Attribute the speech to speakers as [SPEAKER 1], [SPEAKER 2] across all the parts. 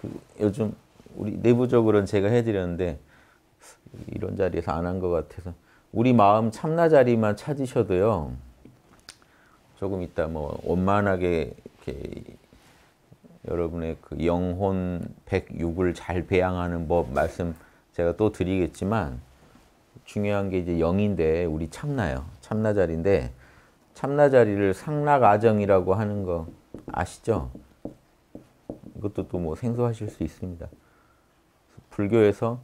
[SPEAKER 1] 그 요즘 우리 내부적으로는 제가 해드렸는데 이런 자리에서 안 한 것 같아서 우리 마음 참나 자리만 찾으셔도요 조금 이따 뭐 원만하게 이렇게 여러분의 그 영혼 106을 잘 배양하는 법 말씀 제가 또 드리겠지만 중요한 게 이제 영인데 우리 참나요 참나 자리인데 참나자리를 상락아정이라고 하는 거 아시죠? 이것도 또 뭐 생소하실 수 있습니다. 불교에서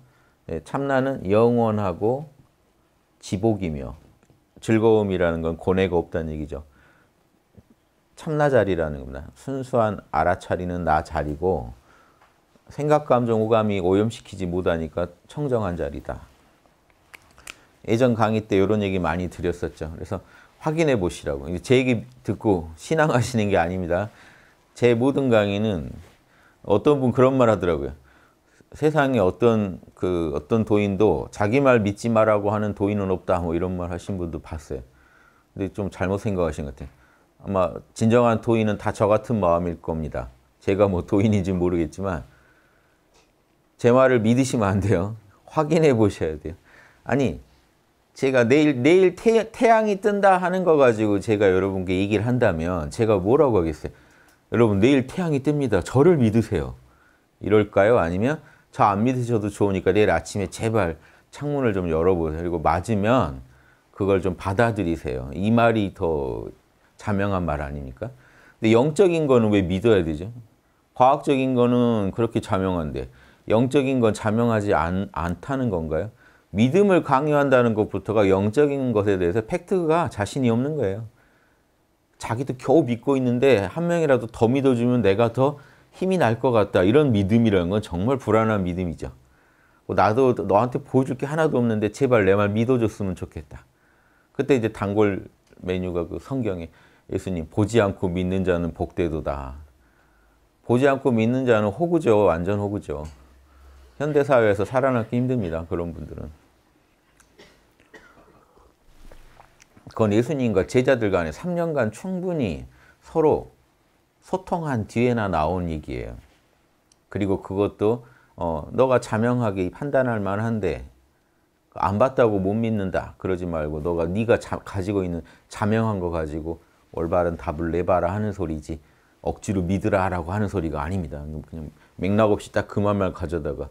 [SPEAKER 1] 네, 참나는 영원하고 지복이며 즐거움이라는 건 고뇌가 없다는 얘기죠. 참나자리라는 겁니다. 순수한 알아차리는 나 자리고 생각, 감정, 오감이 오염시키지 못하니까 청정한 자리다. 예전 강의 때 이런 얘기 많이 드렸었죠. 그래서 확인해 보시라고. 제 얘기 듣고 신앙하시는 게 아닙니다. 제 모든 강의는 어떤 분 그런 말 하더라고요. 세상에 어떤 그 어떤 도인도 자기 말 믿지 마라고 하는 도인은 없다 뭐 이런 말 하신 분도 봤어요. 근데 좀 잘못 생각하신 것 같아요. 아마 진정한 도인은 다 저 같은 마음일 겁니다. 제가 뭐 도인인지 모르겠지만 제 말을 믿으시면 안 돼요. 확인해 보셔야 돼요. 아니 제가 내일 내일 태, 양이 뜬다 하는 거 가지고 제가 여러분께 얘기를 한다면 제가 뭐라고 하겠어요? 여러분 내일 태양이 뜹니다. 저를 믿으세요. 이럴까요? 아니면 저 안 믿으셔도 좋으니까 내일 아침에 제발 창문을 좀 열어보세요. 그리고 맞으면 그걸 좀 받아들이세요. 이 말이 더 자명한 말 아닙니까? 근데 영적인 거는 왜 믿어야 되죠? 과학적인 거는 그렇게 자명한데 영적인 건 자명하지 않, 않다는 건가요? 믿음을 강요한다는 것부터가 영적인 것에 대해서 팩트가 자신이 없는 거예요. 자기도 겨우 믿고 있는데 한 명이라도 더 믿어주면 내가 더 힘이 날 것 같다. 이런 믿음이라는 건 정말 불안한 믿음이죠. 뭐 나도 너한테 보여줄 게 하나도 없는데 제발 내 말 믿어줬으면 좋겠다. 그때 이제 단골 메뉴가 그 성경에 예수님 보지 않고 믿는 자는 복되도다. 보지 않고 믿는 자는 호구죠. 완전 호구죠. 현대사회에서 살아남기 힘듭니다. 그런 분들은. 그건 예수님과 제자들 간에 3년간 충분히 서로 소통한 뒤에나 나온 얘기예요. 그리고 그것도 어, 너가 자명하게 판단할 만한데 안 봤다고 못 믿는다. 그러지 말고 너가 네가 자, 가지고 있는 자명한 거 가지고 올바른 답을 내봐라 하는 소리지 억지로 믿으라 라고 하는 소리가 아닙니다. 그냥 맥락 없이 딱 그만만 가져다가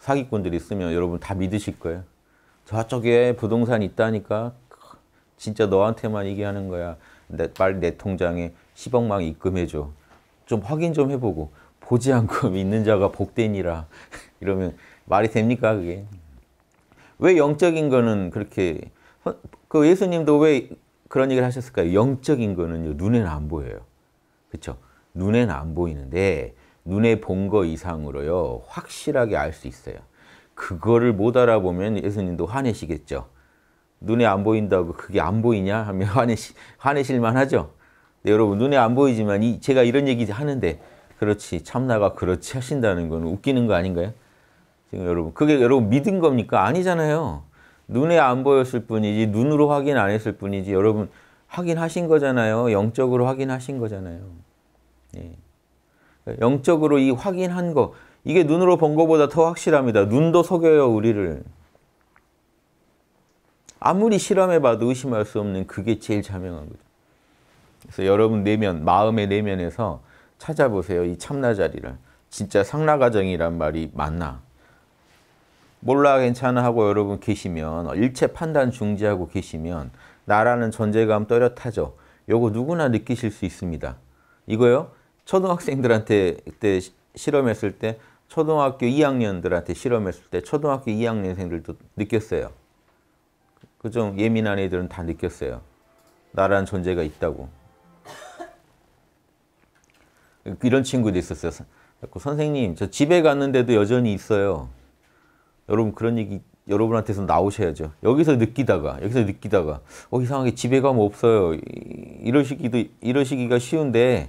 [SPEAKER 1] 사기꾼들이 쓰면 여러분 다 믿으실 거예요. 저쪽에 부동산 있다니까 진짜 너한테만 얘기하는 거야. 내, 빨리 내 통장에 10억만 입금해줘. 좀 확인 좀 해보고 보지 않고 믿는 자가 복되니라 이러면 말이 됩니까 그게? 왜 영적인 거는 그렇게 어, 그 예수님도 왜 그런 얘기를 하셨을까요? 영적인 거는 눈에는 안 보여요. 그렇죠? 눈에는 안 보이는데 눈에 본 거 이상으로요 확실하게 알 수 있어요. 그거를 못 알아보면 예수님도 화내시겠죠. 눈에 안 보인다고 그게 안 보이냐 하면 화내시, 화내실만 하죠. 네, 여러분 눈에 안 보이지만 이, 제가 이런 얘기 하는데 그렇지 참나가 그렇지 하신다는 건 웃기는 거 아닌가요? 지금 여러분 그게 여러분 믿은 겁니까? 아니잖아요. 눈에 안 보였을 뿐이지 눈으로 확인 안 했을 뿐이지 여러분 확인하신 거잖아요. 영적으로 확인하신 거잖아요. 예. 영적으로 이 확인한 거 이게 눈으로 본 거보다 더 확실합니다. 눈도 속여요 우리를. 아무리 실험해봐도 의심할 수 없는 그게 제일 자명한 거죠. 그래서 여러분 내면, 마음의 내면에서 찾아보세요. 이 참나자리를. 진짜 상라가정이란 말이 맞나? 몰라 괜찮아 하고 여러분 계시면 일체 판단 중지하고 계시면 나라는 존재감 또렷하죠. 요거 누구나 느끼실 수 있습니다. 이거요. 초등학생들한테 그때 실험했을 때 초등학교 2학년들한테 실험했을 때 초등학교 2학년생들도 느꼈어요. 그좀 예민한 애들은 다 느꼈어요. 나라는 존재가 있다고. 이런 친구도 있었어요. 선생님, 저 집에 갔는데도 여전히 있어요. 여러분 그런 얘기 여러분한테서 나오셔야죠. 여기서 느끼다가 여기서 느끼다가 어 이상하게 집에 가면 없어요. 이러시기도 이러시기가 쉬운데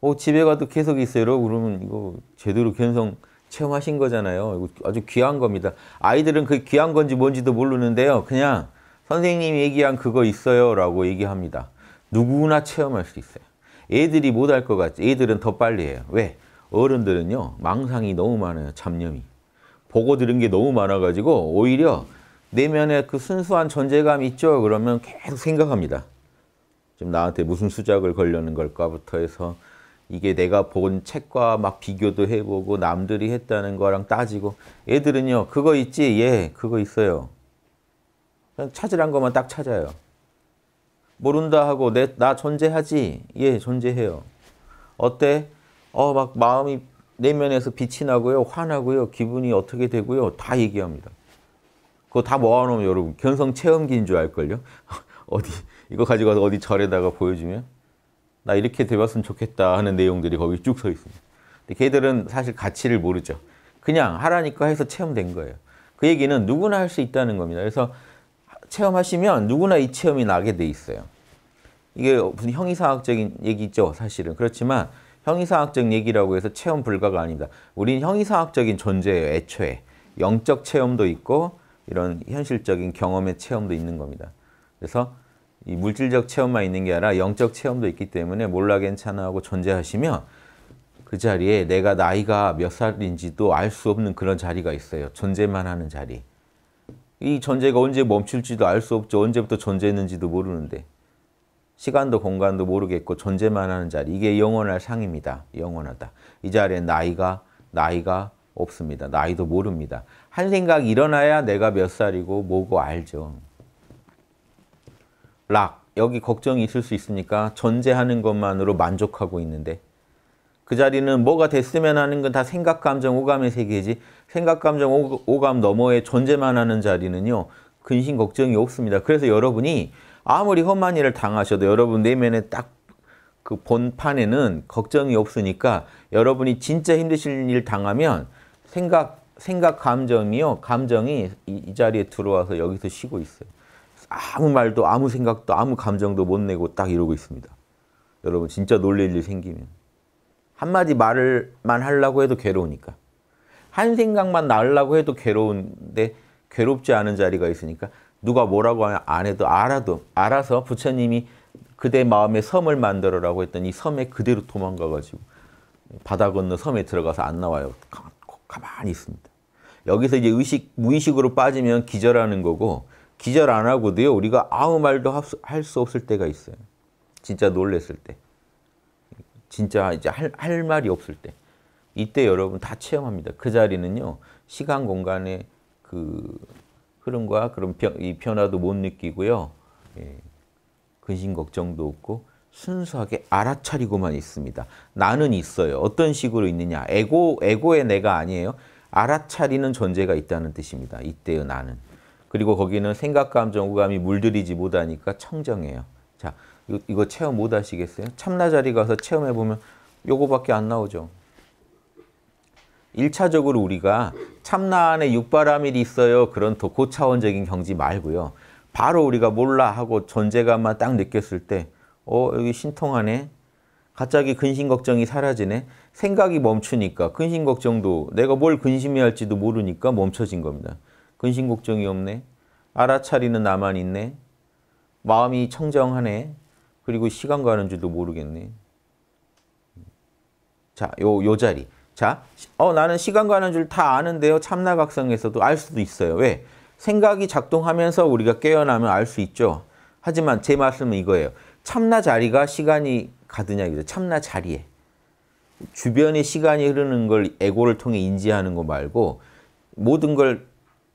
[SPEAKER 1] 어 집에 가도 계속 있어요. 그러면 이거 제대로 견성 체험하신 거잖아요. 이거 아주 귀한 겁니다. 아이들은 그 귀한 건지 뭔지도 모르는데요. 그냥 선생님이 얘기한 그거 있어요 라고 얘기합니다. 누구나 체험할 수 있어요. 애들이 못할 것 같지. 애들은 더 빨리 해요. 왜? 어른들은요. 망상이 너무 많아요. 잡념이. 보고 들은 게 너무 많아가지고 오히려 내면에 그 순수한 존재감 있죠? 그러면 계속 생각합니다. 지금 나한테 무슨 수작을 걸려는 걸까부터 해서 이게 내가 본 책과 막 비교도 해보고 남들이 했다는 거랑 따지고 애들은요. 그거 있지? 예, 그거 있어요. 찾으란 것만 딱 찾아요. 모른다 하고 내, 나 존재하지? 예, 존재해요. 어때? 어, 막 마음이 내면에서 빛이 나고요. 화나고요. 기분이 어떻게 되고요. 다 얘기합니다. 그거 다 모아놓으면 여러분 견성 체험기인 줄 알걸요? 어디 이거 가지고 가서 어디 절에다가 보여주면 나 이렇게 되봤으면 좋겠다 하는 내용들이 거기 쭉 서 있습니다. 근데 걔들은 사실 가치를 모르죠. 그냥 하라니까 해서 체험된 거예요. 그 얘기는 누구나 할 수 있다는 겁니다. 그래서 체험하시면 누구나 이 체험이 나게 돼 있어요. 이게 무슨 형이상학적인 얘기죠, 사실은. 그렇지만 형이상학적 얘기라고 해서 체험 불가가 아닙니다. 우린 형이상학적인 존재예요, 애초에. 영적 체험도 있고 이런 현실적인 경험의 체험도 있는 겁니다. 그래서 이 물질적 체험만 있는 게 아니라 영적 체험도 있기 때문에 몰라 괜찮아 하고 존재하시면 그 자리에 내가 나이가 몇 살인지도 알 수 없는 그런 자리가 있어요. 존재만 하는 자리. 이존재가 언제 멈출지도 알 수 없죠. 언제부터 존재했는지도 모르는데. 시간도 공간도 모르겠고 존재만 하는 자리. 이게 영원할 상입니다. 영원하다. 이 자리에 나이가 나이가 없습니다. 나이도 모릅니다. 한 생각 일어나야 내가 몇 살이고 뭐고 알죠. 락. 여기 걱정이 있을 수 있으니까 존재하는 것만으로 만족하고 있는데 그 자리는 뭐가 됐으면 하는 건 다 생각, 감정, 오감의 세계지 생각, 감정, 오, 감 너머에 존재만 하는 자리는요. 근심, 걱정이 없습니다. 그래서 여러분이 아무리 험한 일을 당하셔도 여러분 내면에 딱그 본판에는 걱정이 없으니까 여러분이 진짜 힘드실 일 당하면 생각, 생각 감정이요. 감정이 이, 이 자리에 들어와서 여기서 쉬고 있어요. 아무 말도 아무 생각도 아무 감정도 못 내고 딱 이러고 있습니다. 여러분 진짜 놀랄 일이 생기면. 한마디 말을만 하려고 해도 괴로우니까. 한 생각만 나으려고 해도 괴로운데 괴롭지 않은 자리가 있으니까 누가 뭐라고 안 해도 알아도 알아서 부처님이 그대 마음에 섬을 만들어라고 했더니 섬에 그대로 도망가가지고 바다 건너 섬에 들어가서 안 나와요. 가만히 있습니다. 여기서 이제 의식, 무의식으로 빠지면 기절하는 거고 기절 안 하고도요 우리가 아무 말도 할 수 없을 때가 있어요. 진짜 놀랬을 때. 진짜 이제 할, 할 말이 없을 때 이때 여러분 다 체험합니다. 그 자리는요. 시간 공간의 그 흐름과 그런 변, 이 변화도 못 느끼고요. 예, 근심 걱정도 없고 순수하게 알아차리고만 있습니다. 나는 있어요. 어떤 식으로 있느냐. 에고, 에고의 내가 아니에요. 알아차리는 존재가 있다는 뜻입니다. 이때의 나는. 그리고 거기는 생각, 감정, 오감이 물들이지 못하니까 청정해요. 자, 이거 체험 못 하시겠어요? 참나자리 가서 체험해 보면 요거밖에 안 나오죠. 1차적으로 우리가 참나 안에 육바람이 있어요. 그런 더 고차원적인 경지 말고요. 바로 우리가 몰라 하고 존재감만 딱 느꼈을 때 어, 여기 신통하네. 갑자기 근심 걱정이 사라지네. 생각이 멈추니까 근심 걱정도 내가 뭘 근심해야 할지도 모르니까 멈춰진 겁니다. 근심 걱정이 없네. 알아차리는 나만 있네. 마음이 청정하네. 그리고 시간 가는 줄도 모르겠네. 자, 요, 요 자리. 자, 어, 나는 시간 가는 줄 다 아는데요. 참나각성에서도 알 수도 있어요. 왜? 생각이 작동하면서 우리가 깨어나면 알 수 있죠. 하지만 제 말씀은 이거예요. 참나 자리가 시간이 가드냐 이거죠. 참나 자리에. 주변에 시간이 흐르는 걸 에고를 통해 인지하는 거 말고 모든 걸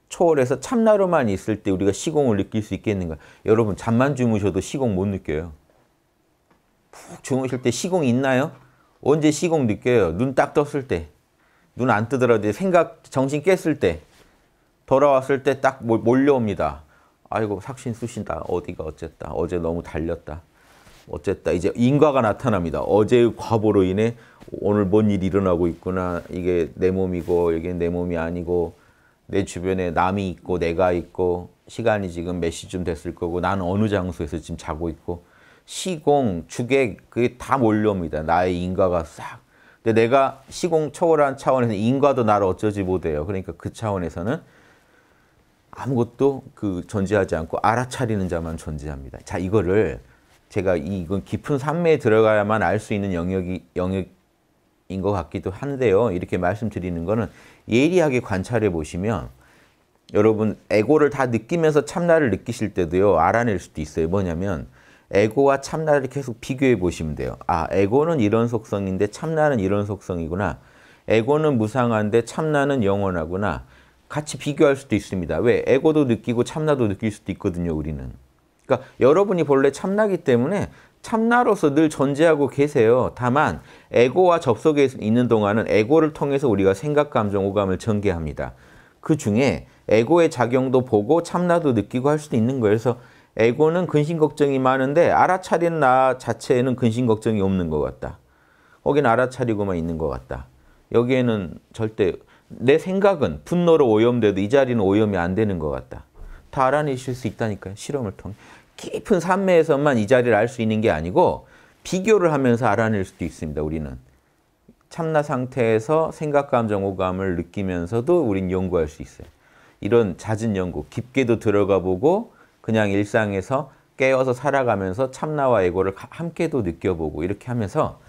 [SPEAKER 1] 초월해서 참나로만 있을 때 우리가 시공을 느낄 수 있겠는가. 여러분 잠만 주무셔도 시공 못 느껴요. 푹 주무실 때 시공 있나요? 언제 시공 느껴요? 눈 딱 떴을 때. 눈 안 뜨더라도 생각, 정신 깼을 때. 돌아왔을 때 딱 몰려옵니다. 아이고, 삭신 쑤신다. 어디가 어쨌다. 어제 너무 달렸다. 어쨌다. 이제 인과가 나타납니다. 어제의 과보로 인해 오늘 뭔 일이 일어나고 있구나. 이게 내 몸이고, 이게 내 몸이 아니고, 내 주변에 남이 있고, 내가 있고, 시간이 지금 몇 시쯤 됐을 거고, 난 어느 장소에서 지금 자고 있고, 시공, 주객 그게 다 몰려옵니다. 나의 인과가 싹. 근데 내가 시공 초월한 차원에서 인과도 나를 어쩌지 못해요. 그러니까 그 차원에서는 아무것도 그 존재하지 않고 알아차리는 자만 존재합니다. 자, 이거를 제가 이, 건 깊은 산매에 들어가야만 알 수 있는 영역이 영역인 것 같기도 한데요. 이렇게 말씀드리는 거는 예리하게 관찰해 보시면 여러분 에고를 다 느끼면서 참나를 느끼실 때도요. 알아낼 수도 있어요. 뭐냐면 에고와 참나를 계속 비교해 보시면 돼요. 아, 에고는 이런 속성인데 참나는 이런 속성이구나. 에고는 무상한데 참나는 영원하구나. 같이 비교할 수도 있습니다. 왜? 에고도 느끼고 참나도 느낄 수도 있거든요, 우리는. 그러니까 여러분이 본래 참나기 때문에 참나로서 늘 존재하고 계세요. 다만 에고와 접속에 있는 동안은 에고를 통해서 우리가 생각, 감정, 오감을 전개합니다. 그 중에 에고의 작용도 보고 참나도 느끼고 할 수도 있는 거예요. 그래서 에고는 근심 걱정이 많은데 알아차린 나 자체에는 근심 걱정이 없는 것 같다. 거긴 알아차리고만 있는 것 같다. 여기에는 절대 내 생각은 분노로 오염돼도 이 자리는 오염이 안 되는 것 같다. 다 알아내실 수 있다니까요. 실험을 통해. 깊은 산매에서만 이 자리를 알 수 있는 게 아니고 비교를 하면서 알아낼 수도 있습니다. 우리는. 참나 상태에서 생각, 감정, 오감을 느끼면서도 우린 연구할 수 있어요. 이런 잦은 연구, 깊게도 들어가 보고 그냥 일상에서 깨어서 살아가면서 참나와 에고를 함께도 느껴보고 이렇게 하면서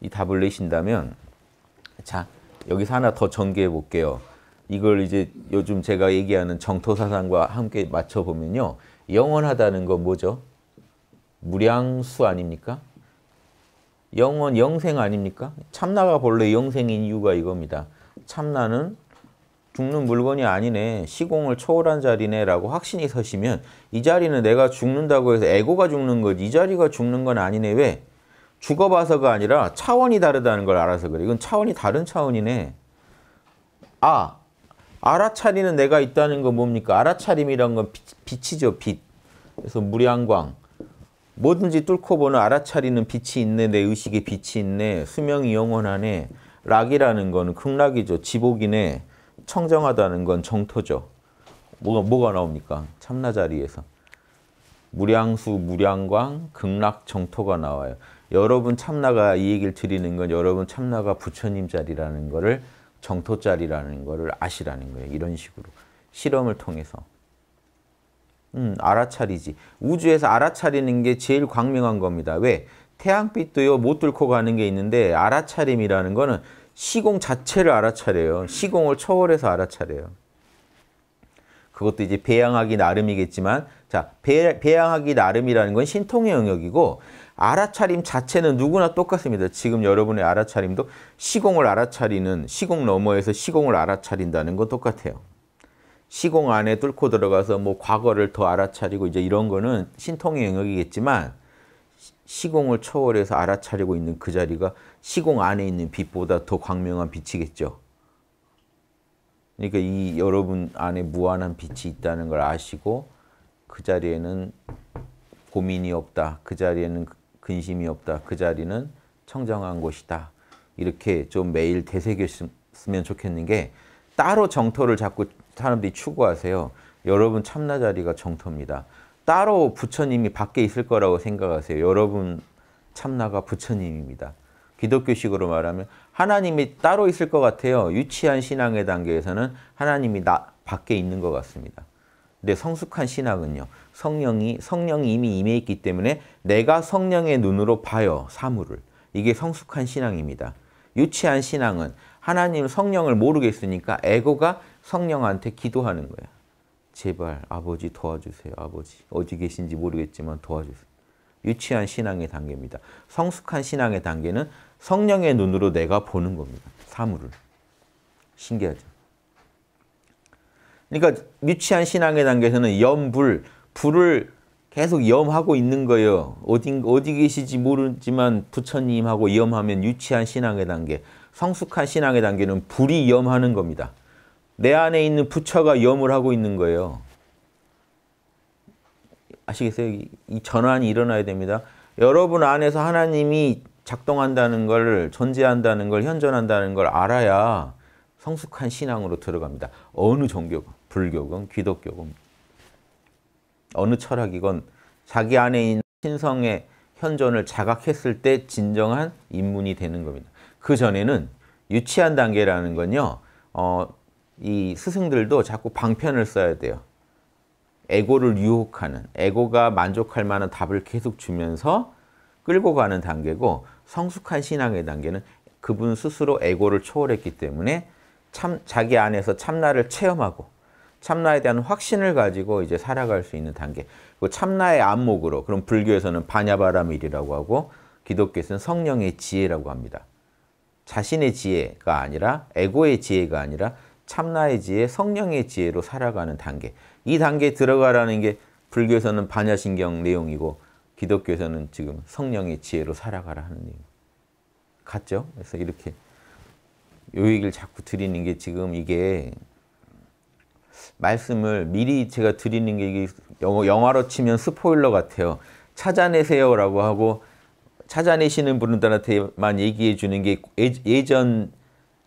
[SPEAKER 1] 이 답을 내신다면 자 여기서 하나 더 전개해 볼게요. 이걸 이제 요즘 제가 얘기하는 정토사상과 함께 맞춰보면요. 영원하다는 건 뭐죠? 무량수 아닙니까? 영원, 영생 아닙니까? 참나가 본래 영생인 이유가 이겁니다. 참나는 죽는 물건이 아니네 시공을 초월한 자리네 라고 확신이 서시면 이 자리는 내가 죽는다고 해서 에고가 죽는 거지 이 자리가 죽는 건 아니네 왜? 죽어봐서가 아니라 차원이 다르다는 걸 알아서 그래 이건 차원이 다른 차원이네 아 알아차리는 내가 있다는 건 뭡니까? 알아차림이란 건 빛, 이죠 빛. 그래서 무량광 뭐든지 뚫고 보는 알아차리는 빛이 있네 내 의식에 빛이 있네 수명이 영원하네 락이라는 거는 극락이죠 지복이네 청정하다는 건 정토죠. 뭐가, 뭐가 나옵니까? 참나 자리에서. 무량수, 무량광, 극락, 정토가 나와요. 여러분 참나가 이 얘기를 드리는 건 여러분 참나가 부처님 자리라는 거를 정토 자리라는 거를 아시라는 거예요. 이런 식으로. 실험을 통해서. 음, 알아차리지. 우주에서 알아차리는 게 제일 광명한 겁니다. 왜? 태양빛도요, 못 뚫고 가는 게 있는데 알아차림이라는 거는 시공 자체를 알아차려요. 시공을 초월해서 알아차려요. 그것도 이제 배양하기 나름이겠지만 자 배, 배양하기 나름이라는 건 신통의 영역이고 알아차림 자체는 누구나 똑같습니다. 지금 여러분의 알아차림도 시공을 알아차리는 시공 너머에서 시공을 알아차린다는 건 똑같아요. 시공 안에 뚫고 들어가서 뭐 과거를 더 알아차리고 이제 이런 거는 신통의 영역이겠지만 시공을 초월해서 알아차리고 있는 그 자리가 시공 안에 있는 빛보다 더 광명한 빛이겠죠. 그러니까 이 여러분 안에 무한한 빛이 있다는 걸 아시고 그 자리에는 고민이 없다. 그 자리에는 근심이 없다. 그 자리는 청정한 곳이다. 이렇게 좀 매일 되새겼으면 좋겠는 게 따로 정토를 자꾸 사람들이 추구하세요. 여러분 참나 자리가 정토입니다. 따로 부처님이 밖에 있을 거라고 생각하세요. 여러분 참나가 부처님입니다. 기독교식으로 말하면 하나님이 따로 있을 것 같아요. 유치한 신앙의 단계에서는 하나님이 나 밖에 있는 것 같습니다. 근데 성숙한 신앙은요. 성령이 성령이 이미 임해 있기 때문에 내가 성령의 눈으로 봐요. 사물을. 이게 성숙한 신앙입니다. 유치한 신앙은 하나님 성령을 모르겠으니까 에고가 성령한테 기도하는 거예요. 제발 아버지 도와주세요. 아버지 어디 계신지 모르겠지만 도와주세요. 유치한 신앙의 단계입니다. 성숙한 신앙의 단계는 성령의 눈으로 내가 보는 겁니다. 사물을. 신기하죠? 그러니까 유치한 신앙의 단계에서는 염불, 불을 계속 염하고 있는 거예요. 어디, 어디 계시지 모르지만 부처님하고 염하면 유치한 신앙의 단계, 성숙한 신앙의 단계는 불이 염하는 겁니다. 내 안에 있는 부처가 염을 하고 있는 거예요. 아시겠어요? 이 전환이 일어나야 됩니다. 여러분 안에서 하나님이 작동한다는 걸, 존재한다는 걸, 현존한다는 걸 알아야 성숙한 신앙으로 들어갑니다. 어느 종교건, 불교건, 기독교건, 어느 철학이건 자기 안에 있는 신성의 현존을 자각했을 때 진정한 인문이 되는 겁니다. 그 전에는 유치한 단계라는 건요. 어, 이 스승들도 자꾸 방편을 써야 돼요. 에고를 유혹하는, 에고가 만족할 만한 답을 계속 주면서 끌고 가는 단계고 성숙한 신앙의 단계는 그분 스스로 에고를 초월했기 때문에 참 자기 안에서 참나를 체험하고 참나에 대한 확신을 가지고 이제 살아갈 수 있는 단계. 그 참나의 안목으로 그럼 불교에서는 반야바라밀이라고 하고 기독교에서는 성령의 지혜라고 합니다. 자신의 지혜가 아니라 에고의 지혜가 아니라 참나의 지혜, 성령의 지혜로 살아가는 단계. 이 단계에 들어가라는 게 불교에서는 반야신경 내용이고 기독교에서는 지금 성령의 지혜로 살아가라 하는 내용. 같죠? 그래서 이렇게 요 얘기를 자꾸 드리는 게 지금 이게 말씀을 미리 제가 드리는 게 이게 영화, 로 치면 스포일러 같아요. 찾아내세요라고 하고 찾아내시는 분들한테만 얘기해 주는 게 예전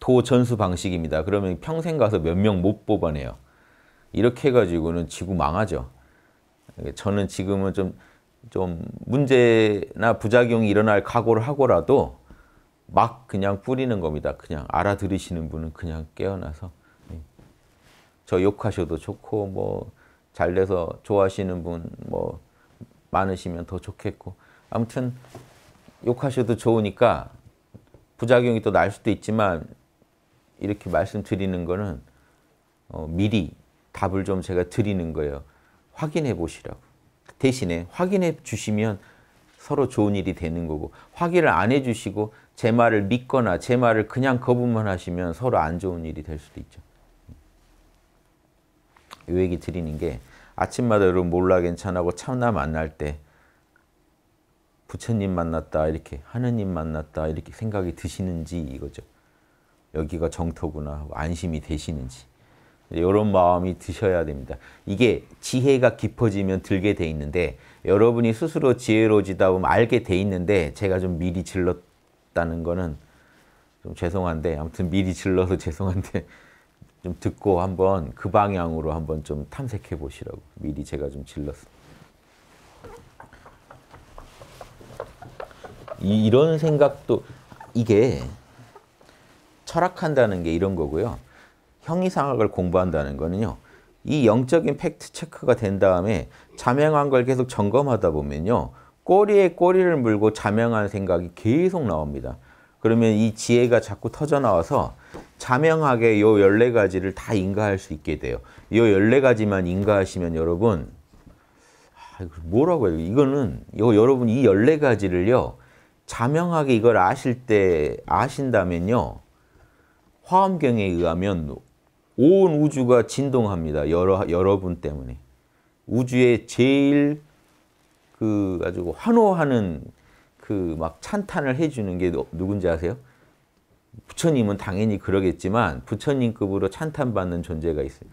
[SPEAKER 1] 도 전수 방식입니다. 그러면 평생 가서 몇 명 못 뽑아내요. 이렇게 해가지고는 지구 망하죠. 저는 지금은 좀, 좀 문제나 부작용이 일어날 각오를 하고라도 막 그냥 뿌리는 겁니다. 그냥 알아들으시는 분은 그냥 깨어나서 네. 저 욕하셔도 좋고 뭐 잘 돼서 좋아하시는 분 뭐 많으시면 더 좋겠고 아무튼 욕하셔도 좋으니까 부작용이 또 날 수도 있지만 이렇게 말씀드리는 거는 어, 미리 답을 좀 제가 드리는 거예요. 확인해 보시라고. 대신에 확인해 주시면 서로 좋은 일이 되는 거고 확인을 안 해주시고 제 말을 믿거나 제 말을 그냥 거부만 하시면 서로 안 좋은 일이 될 수도 있죠. 이 얘기 드리는 게 아침마다 여러분 몰라 괜찮아고 참나 만날 때 부처님 만났다 이렇게 하느님 만났다 이렇게 생각이 드시는지 이거죠. 여기가 정토구나 안심이 되시는지 이런 마음이 드셔야 됩니다. 이게 지혜가 깊어지면 들게 돼 있는데 여러분이 스스로 지혜로지다 보면 알게 돼 있는데 제가 좀 미리 질렀다는 거는 좀 죄송한데 아무튼 미리 질러서 죄송한데 좀 듣고 한번 그 방향으로 한번 좀 탐색해 보시라고 미리 제가 좀 질렀어. 이런 생각도 이게 철학한다는 게 이런 거고요. 형이상학을 공부한다는 거는요. 이 영적인 팩트 체크가 된 다음에 자명한 걸 계속 점검하다 보면요. 꼬리에 꼬리를 물고 자명한 생각이 계속 나옵니다. 그러면 이 지혜가 자꾸 터져나와서 자명하게 요 14가지를 다 인가할 수 있게 돼요. 요 14가지만 인가하시면 여러분 아, 뭐라고 해요? 이거는 요 여러분 이 14가지를요. 자명하게 이걸 아실 때 아신다면요. 화엄경에 의하면 온 우주가 진동합니다. 여러, 여러분 때문에. 우주의 제일 그 아주 환호하는 그 막 찬탄을 해주는 게 누군지 아세요? 부처님은 당연히 그러겠지만 부처님급으로 찬탄받는 존재가 있어요.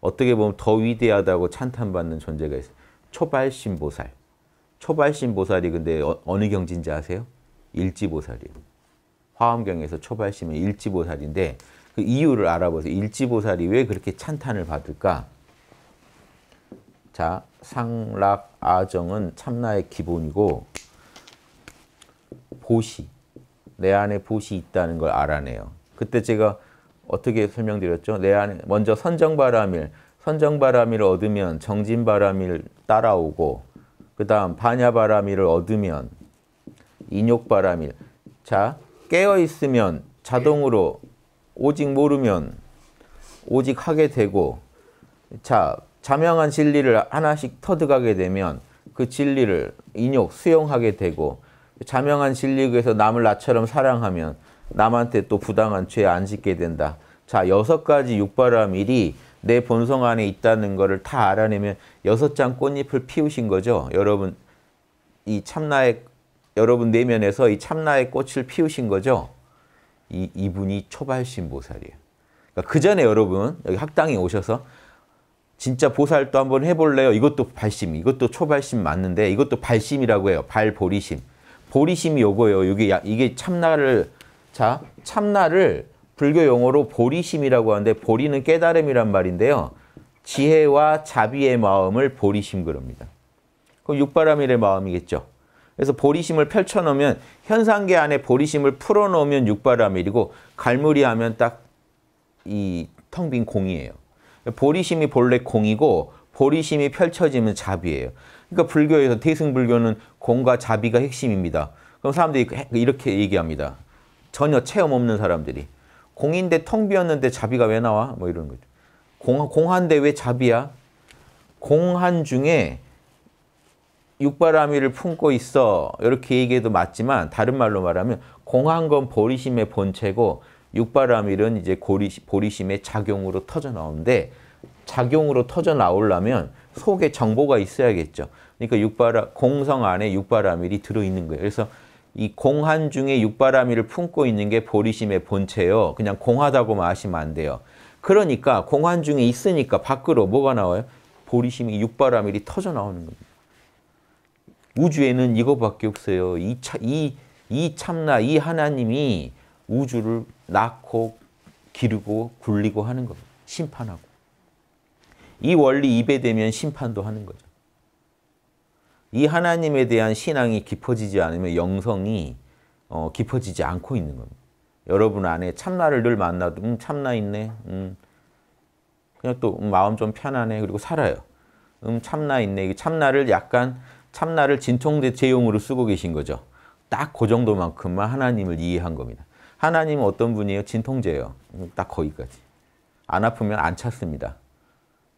[SPEAKER 1] 어떻게 보면 더 위대하다고 찬탄받는 존재가 있어요. 초발신보살. 초발신보살이 근데 어, 느 경지인지 아세요? 일지보살이에요. 화엄경에서 초발심의 일지보살인데 그 이유를 알아보세요. 일지보살이 왜 그렇게 찬탄을 받을까? 자, 상락, 아정은 참나의 기본이고 보시, 내 안에 보시 있다는 걸 알아내요. 그때 제가 어떻게 설명드렸죠? 내 안에 먼저 선정바람일, 선정바람일 얻으면 정진바람일 따라오고 그 다음 반야바람일을 얻으면 인욕바람일 자, 깨어 있으면 자동으로 오직 모르면 오직 하게 되고 자 자명한 진리를 하나씩 터득하게 되면 그 진리를 인욕 수용하게 되고 자명한 진리에서 남을 나처럼 사랑하면 남한테 또 부당한 죄 안 짓게 된다. 자 여섯 가지 육바라밀이내 본성 안에 있다는 것을 다 알아내면 여섯 장 꽃잎을 피우신 거죠. 여러분 이 참나의 여러분 내면에서 이 참나의 꽃을 피우신 거죠? 이, 이분이 초발신 보살이에요. 그러니까 그 전에 여러분 여기 학당에 오셔서 진짜 보살도 한번 해볼래요? 이것도 발심, 이것도 초발심 맞는데 이것도 발심이라고 해요. 발보리심. 보리심이 요거예요. 이게, 이게 참나를, 자, 참나를 불교 용어로 보리심이라고 하는데 보리는 깨달음이란 말인데요. 지혜와 자비의 마음을 보리심 그럽니다. 그럼 육바라밀의 마음이겠죠. 그래서 보리심을 펼쳐놓으면 현상계 안에 보리심을 풀어놓으면 육바라밀이고 갈무리 하면 딱 이 텅 빈 공이에요. 보리심이 본래 공이고 보리심이 펼쳐지면 잡이에요. 그러니까 불교에서 대승불교는 공과 잡이가 핵심입니다. 그럼 사람들이 이렇게 얘기합니다. 전혀 체험 없는 사람들이. 공인데 텅 비었는데 잡이가 왜 나와? 뭐 이런 거죠. 공, 공한데 왜 잡이야? 공한 중에 육바람이를 품고 있어 이렇게 얘기해도 맞지만 다른 말로 말하면 공한 건 보리심의 본체고 육바람일은 이제 고리, 보리심의 작용으로 터져 나오는데 작용으로 터져 나오려면 속에 정보가 있어야겠죠. 그러니까 육바라 공성 안에 육바람일이 들어있는 거예요. 그래서 이 공한 중에 육바람일을 품고 있는 게 보리심의 본체요. 그냥 공하다고만 시면안 돼요. 그러니까 공한 중에 있으니까 밖으로 뭐가 나와요? 보리심이 육바람일이 터져 나오는 겁니다. 우주에는 이거밖에 없어요. 이, 차, 이, 이 참나, 이 하나님이 우주를 낳고 기르고 굴리고 하는 겁니다. 심판하고. 이 원리 입에 대면 심판도 하는 거죠. 이 하나님에 대한 신앙이 깊어지지 않으면 영성이 어, 깊어지지 않고 있는 겁니다. 여러분 안에 참나를 늘 만나도 음, 참나 있네. 음, 그냥 또 음, 마음 좀 편하네. 그리고 살아요. 음 참나 있네. 참나를 약간 참나를 진통제용으로 쓰고 계신 거죠. 딱 그 정도만큼만 하나님을 이해한 겁니다. 하나님은 어떤 분이에요? 진통제예요. 딱 거기까지. 안 아프면 안 찾습니다.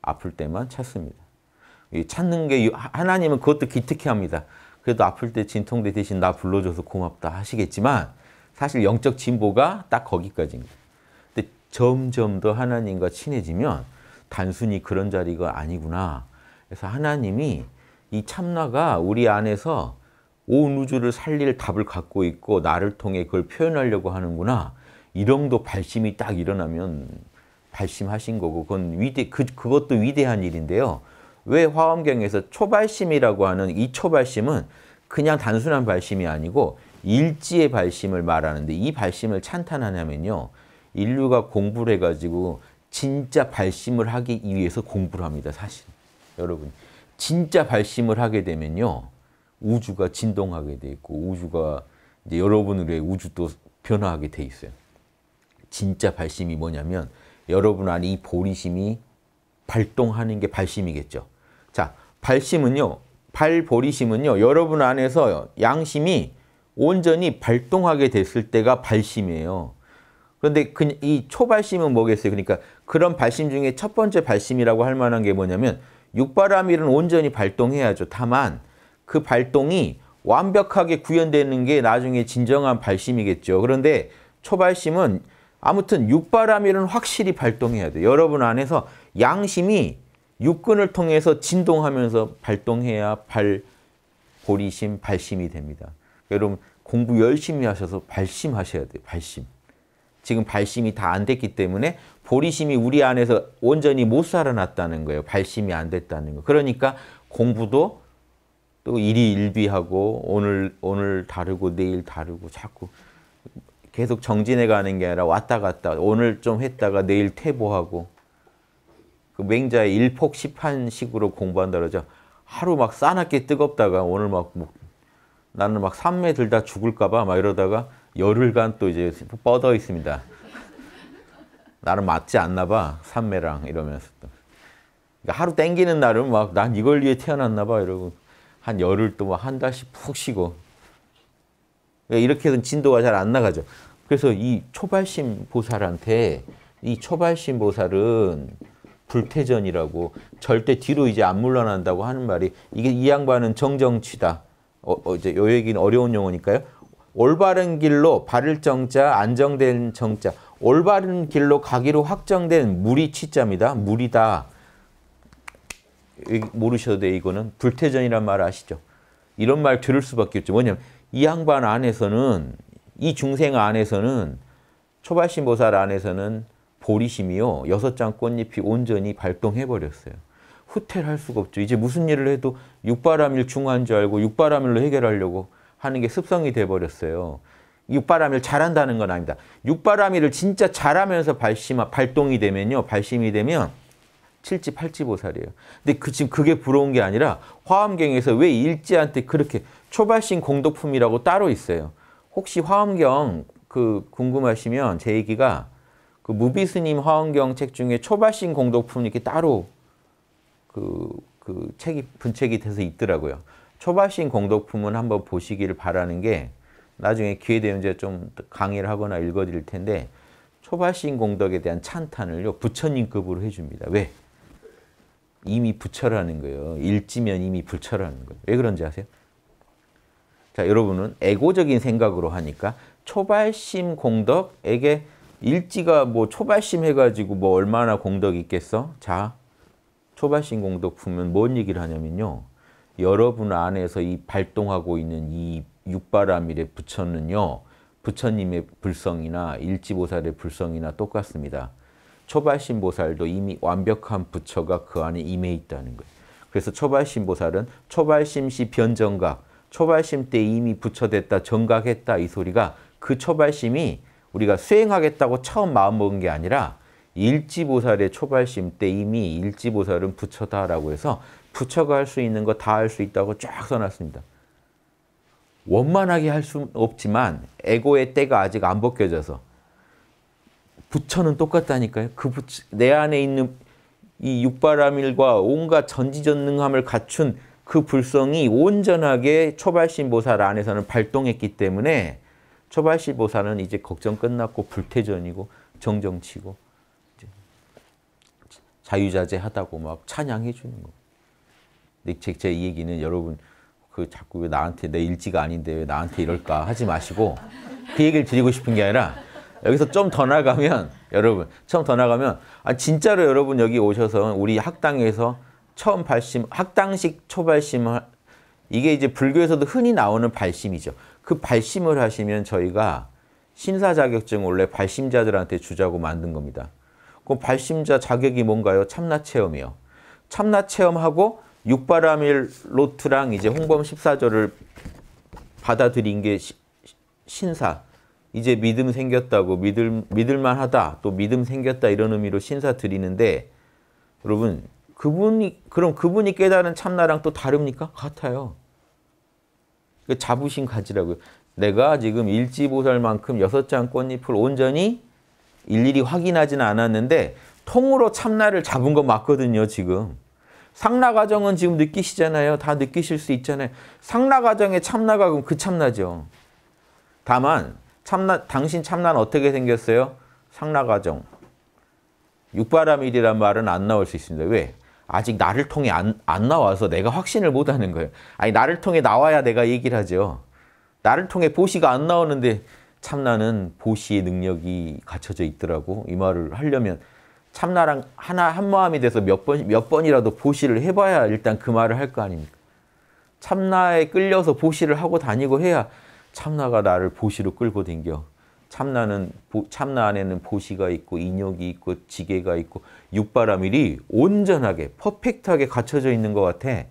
[SPEAKER 1] 아플 때만 찾습니다. 찾는 게 하나님은 그것도 기특해 합니다. 그래도 아플 때 진통제 대신 나 불러줘서 고맙다 하시겠지만 사실 영적 진보가 딱 거기까지입니다. 근데 점점 더 하나님과 친해지면 단순히 그런 자리가 아니구나. 그래서 하나님이 이 참나가 우리 안에서 온 우주를 살릴 답을 갖고 있고 나를 통해 그걸 표현하려고 하는구나. 이런도 발심이 딱 일어나면 발심하신 거고 그건 위대 그 그것도 위대한 일인데요. 왜 화엄경에서 초발심이라고 하는 이 초발심은 그냥 단순한 발심이 아니고 일지의 발심을 말하는데 이 발심을 찬탄하냐면요. 인류가 공부를 해가지고 진짜 발심을 하기 위해서 공부를 합니다. 사실 여러분 진짜 발심을 하게 되면요. 우주가 진동하게 돼 있고 우주가 이제 여러분의 들 우주도 변화하게 돼 있어요. 진짜 발심이 뭐냐면 여러분 안에 이 보리심이 발동하는 게 발심이겠죠. 자, 발심은요. 발보리심은요. 여러분 안에서 양심이 온전히 발동하게 됐을 때가 발심이에요. 그런데 그, 이 초발심은 뭐겠어요? 그러니까 그런 발심 중에 첫 번째 발심이라고 할 만한 게 뭐냐면 육바람일은 온전히 발동해야죠. 다만 그 발동이 완벽하게 구현되는 게 나중에 진정한 발심이겠죠. 그런데 초발심은 아무튼 육바람일은 확실히 발동해야 돼요. 여러분 안에서 양심이 육근을 통해서 진동하면서 발동해야 발, 보리심, 발심이 됩니다. 여러분 공부 열심히 하셔서 발심하셔야 돼요. 발심. 지금 발심이 다 안 됐기 때문에 보리심이 우리 안에서 온전히 못 살아났다는 거예요. 발심이 안 됐다는 거. 그러니까 공부도 또 일이 일비하고 오늘 오늘 다르고 내일 다르고 자꾸 계속 정진해 가는 게 아니라 왔다 갔다 오늘 좀 했다가 내일 퇴보하고 그 맹자의 일폭십한식으로 공부한다 그러죠. 하루 막 싸납게 뜨겁다가 오늘 막 뭐, 나는 막 산매 들다 죽을까 봐막 이러다가 열흘간 또 이제 뻗어 있습니다. 나는 맞지 않나 봐. 삼매랑 이러면서. 또. 그러니까 하루 땡기는 날은 막 난 이걸 위해 태어났나 봐 이러고 한 열흘 또한 달씩 푹 쉬고 그러니까 이렇게 해 진도가 잘 안 나가죠. 그래서 이 초발심 보살한테 이 초발심 보살은 불태전이라고 절대 뒤로 이제 안 물러난다고 하는 말이 이게 이 양반은 정정치다. 어, 어, 이제 요 얘기는 어려운 용어니까요. 올바른 길로 바를 정자, 안정된 정자. 올바른 길로 가기로 확정된 물이 치자입니다. 무리다. 모르셔도 돼 이거는 불태전이란 말 아시죠? 이런 말 들을 수밖에 없죠. 뭐냐면 이 양반 안에서는 이 중생 안에서는 초발신보살 안에서는 보리심이요 여섯 장 꽃잎이 온전히 발동해 버렸어요. 후퇴할 수가 없죠. 이제 무슨 일을 해도 육바람일 중한 줄 알고 육바람일로 해결하려고 하는 게 습성이 돼 버렸어요. 육바람이를 잘한다는 건 아닙니다. 육바람이를 진짜 잘하면서 발심, 발동이 되면요. 발심이 되면 7집, 8집 보살이에요 근데 그, 지금 그게 부러운 게 아니라 화엄경에서 왜 일지한테 그렇게 초발신 공덕품이라고 따로 있어요. 혹시 화엄경 그 궁금하시면 제 얘기가 그 무비스님 화엄경 책 중에 초발신 공덕품 이렇게 따로 그, 그 책이 분책이 돼서 있더라고요. 초발신 공덕품은 한번 보시기를 바라는 게 나중에 기회 되면 이제 좀 강의를 하거나 읽어드릴 텐데 초발신 공덕에 대한 찬탄을요 부처님급으로 해줍니다. 왜? 이미 부처라는 거예요. 일지면 이미 부처라는 거예요. 왜 그런지 아세요? 자 여러분은 에고적인 생각으로 하니까 초발심 공덕에게 일지가 뭐 초발심 해가지고 뭐 얼마나 공덕 있겠어? 자 초발심 공덕 보면 뭔 얘기를 하냐면요. 여러분 안에서 이 발동하고 있는 이 육바라밀의 부처는요. 부처님의 불성이나 일지보살의 불성이나 똑같습니다. 초발신보살도 이미 완벽한 부처가 그 안에 임해 있다는 거예요. 그래서 초발신보살은 초발심시 변정각, 초발심 때 이미 부처됐다, 정각했다 이 소리가 그 초발심이 우리가 수행하겠다고 처음 마음먹은 게 아니라 일지보살의 초발심 때 이미 일지보살은 부처다라고 해서 부처가 할 수 있는 거 다 할 수 있다고 쫙 써놨습니다. 원만하게 할 수는 없지만 에고의 때가 아직 안 벗겨져서 부처는 똑같다니까요. 그 부처, 내 안에 있는 이 육바라밀과 온갖 전지전능함을 갖춘 그 불성이 온전하게 초발신보살 안에서는 발동했기 때문에 초발신보살은 이제 걱정 끝났고 불태전이고 정정치고 자유자재하다고 막 찬양해 주는 거. 근데 제, 제 얘기는 여러분 그 자꾸 왜 나한테 내 일지가 아닌데 왜 나한테 이럴까 하지 마시고 그 얘기를 드리고 싶은 게 아니라 여기서 좀 더 나가면 여러분 처음 더 나가면 아 진짜로 여러분 여기 오셔서 우리 학당에서 처음 발심 학당식 초발심 을 이게 이제 불교에서도 흔히 나오는 발심이죠. 그 발심을 하시면 저희가 신사 자격증 원래 발심자들한테 주자고 만든 겁니다. 그 발심자 자격이 뭔가요? 참나 체험이요. 참나 체험하고 육바라밀 로트랑 이제 홍범 1 4조를 받아들인 게 신사. 이제 믿음 생겼다고 믿을 믿을만 하다. 또 믿음 생겼다 이런 의미로 신사 드리는데 여러분 그분이 그럼 그분이 깨달은 참나랑 또 다릅니까? 같아요. 그 자부심 가지라고요. 내가 지금 일지보살만큼 여섯 장 꽃잎을 온전히 일일이 확인하지는 않았는데 통으로 참나를 잡은 거 맞거든요, 지금. 상라 과정은 지금 느끼시잖아요. 다 느끼실 수 있잖아요. 상라 과정에 참나가 그럼 그 참나죠. 다만 참나 당신 참나는 어떻게 생겼어요? 상라 과정. 육바라밀이란 말은 안 나올 수 있습니다. 왜? 아직 나를 통해 안, 안 나와서 내가 확신을 못하는 거예요. 아니 나를 통해 나와야 내가 얘기를 하죠. 나를 통해 보시가 안 나오는데 참나는 보시의 능력이 갖춰져 있더라고. 이 말을 하려면 참나랑 하나 한 마음이 돼서 몇 번 몇 번이라도 보시를 해봐야 일단 그 말을 할 거 아닙니까? 참나에 끌려서 보시를 하고 다니고 해야 참나가 나를 보시로 끌고 댕겨. 참나는 참나 안에는 보시가 있고 인욕이 있고 지계가 있고 육바라밀이 온전하게 퍼펙트하게 갖춰져 있는 것 같아.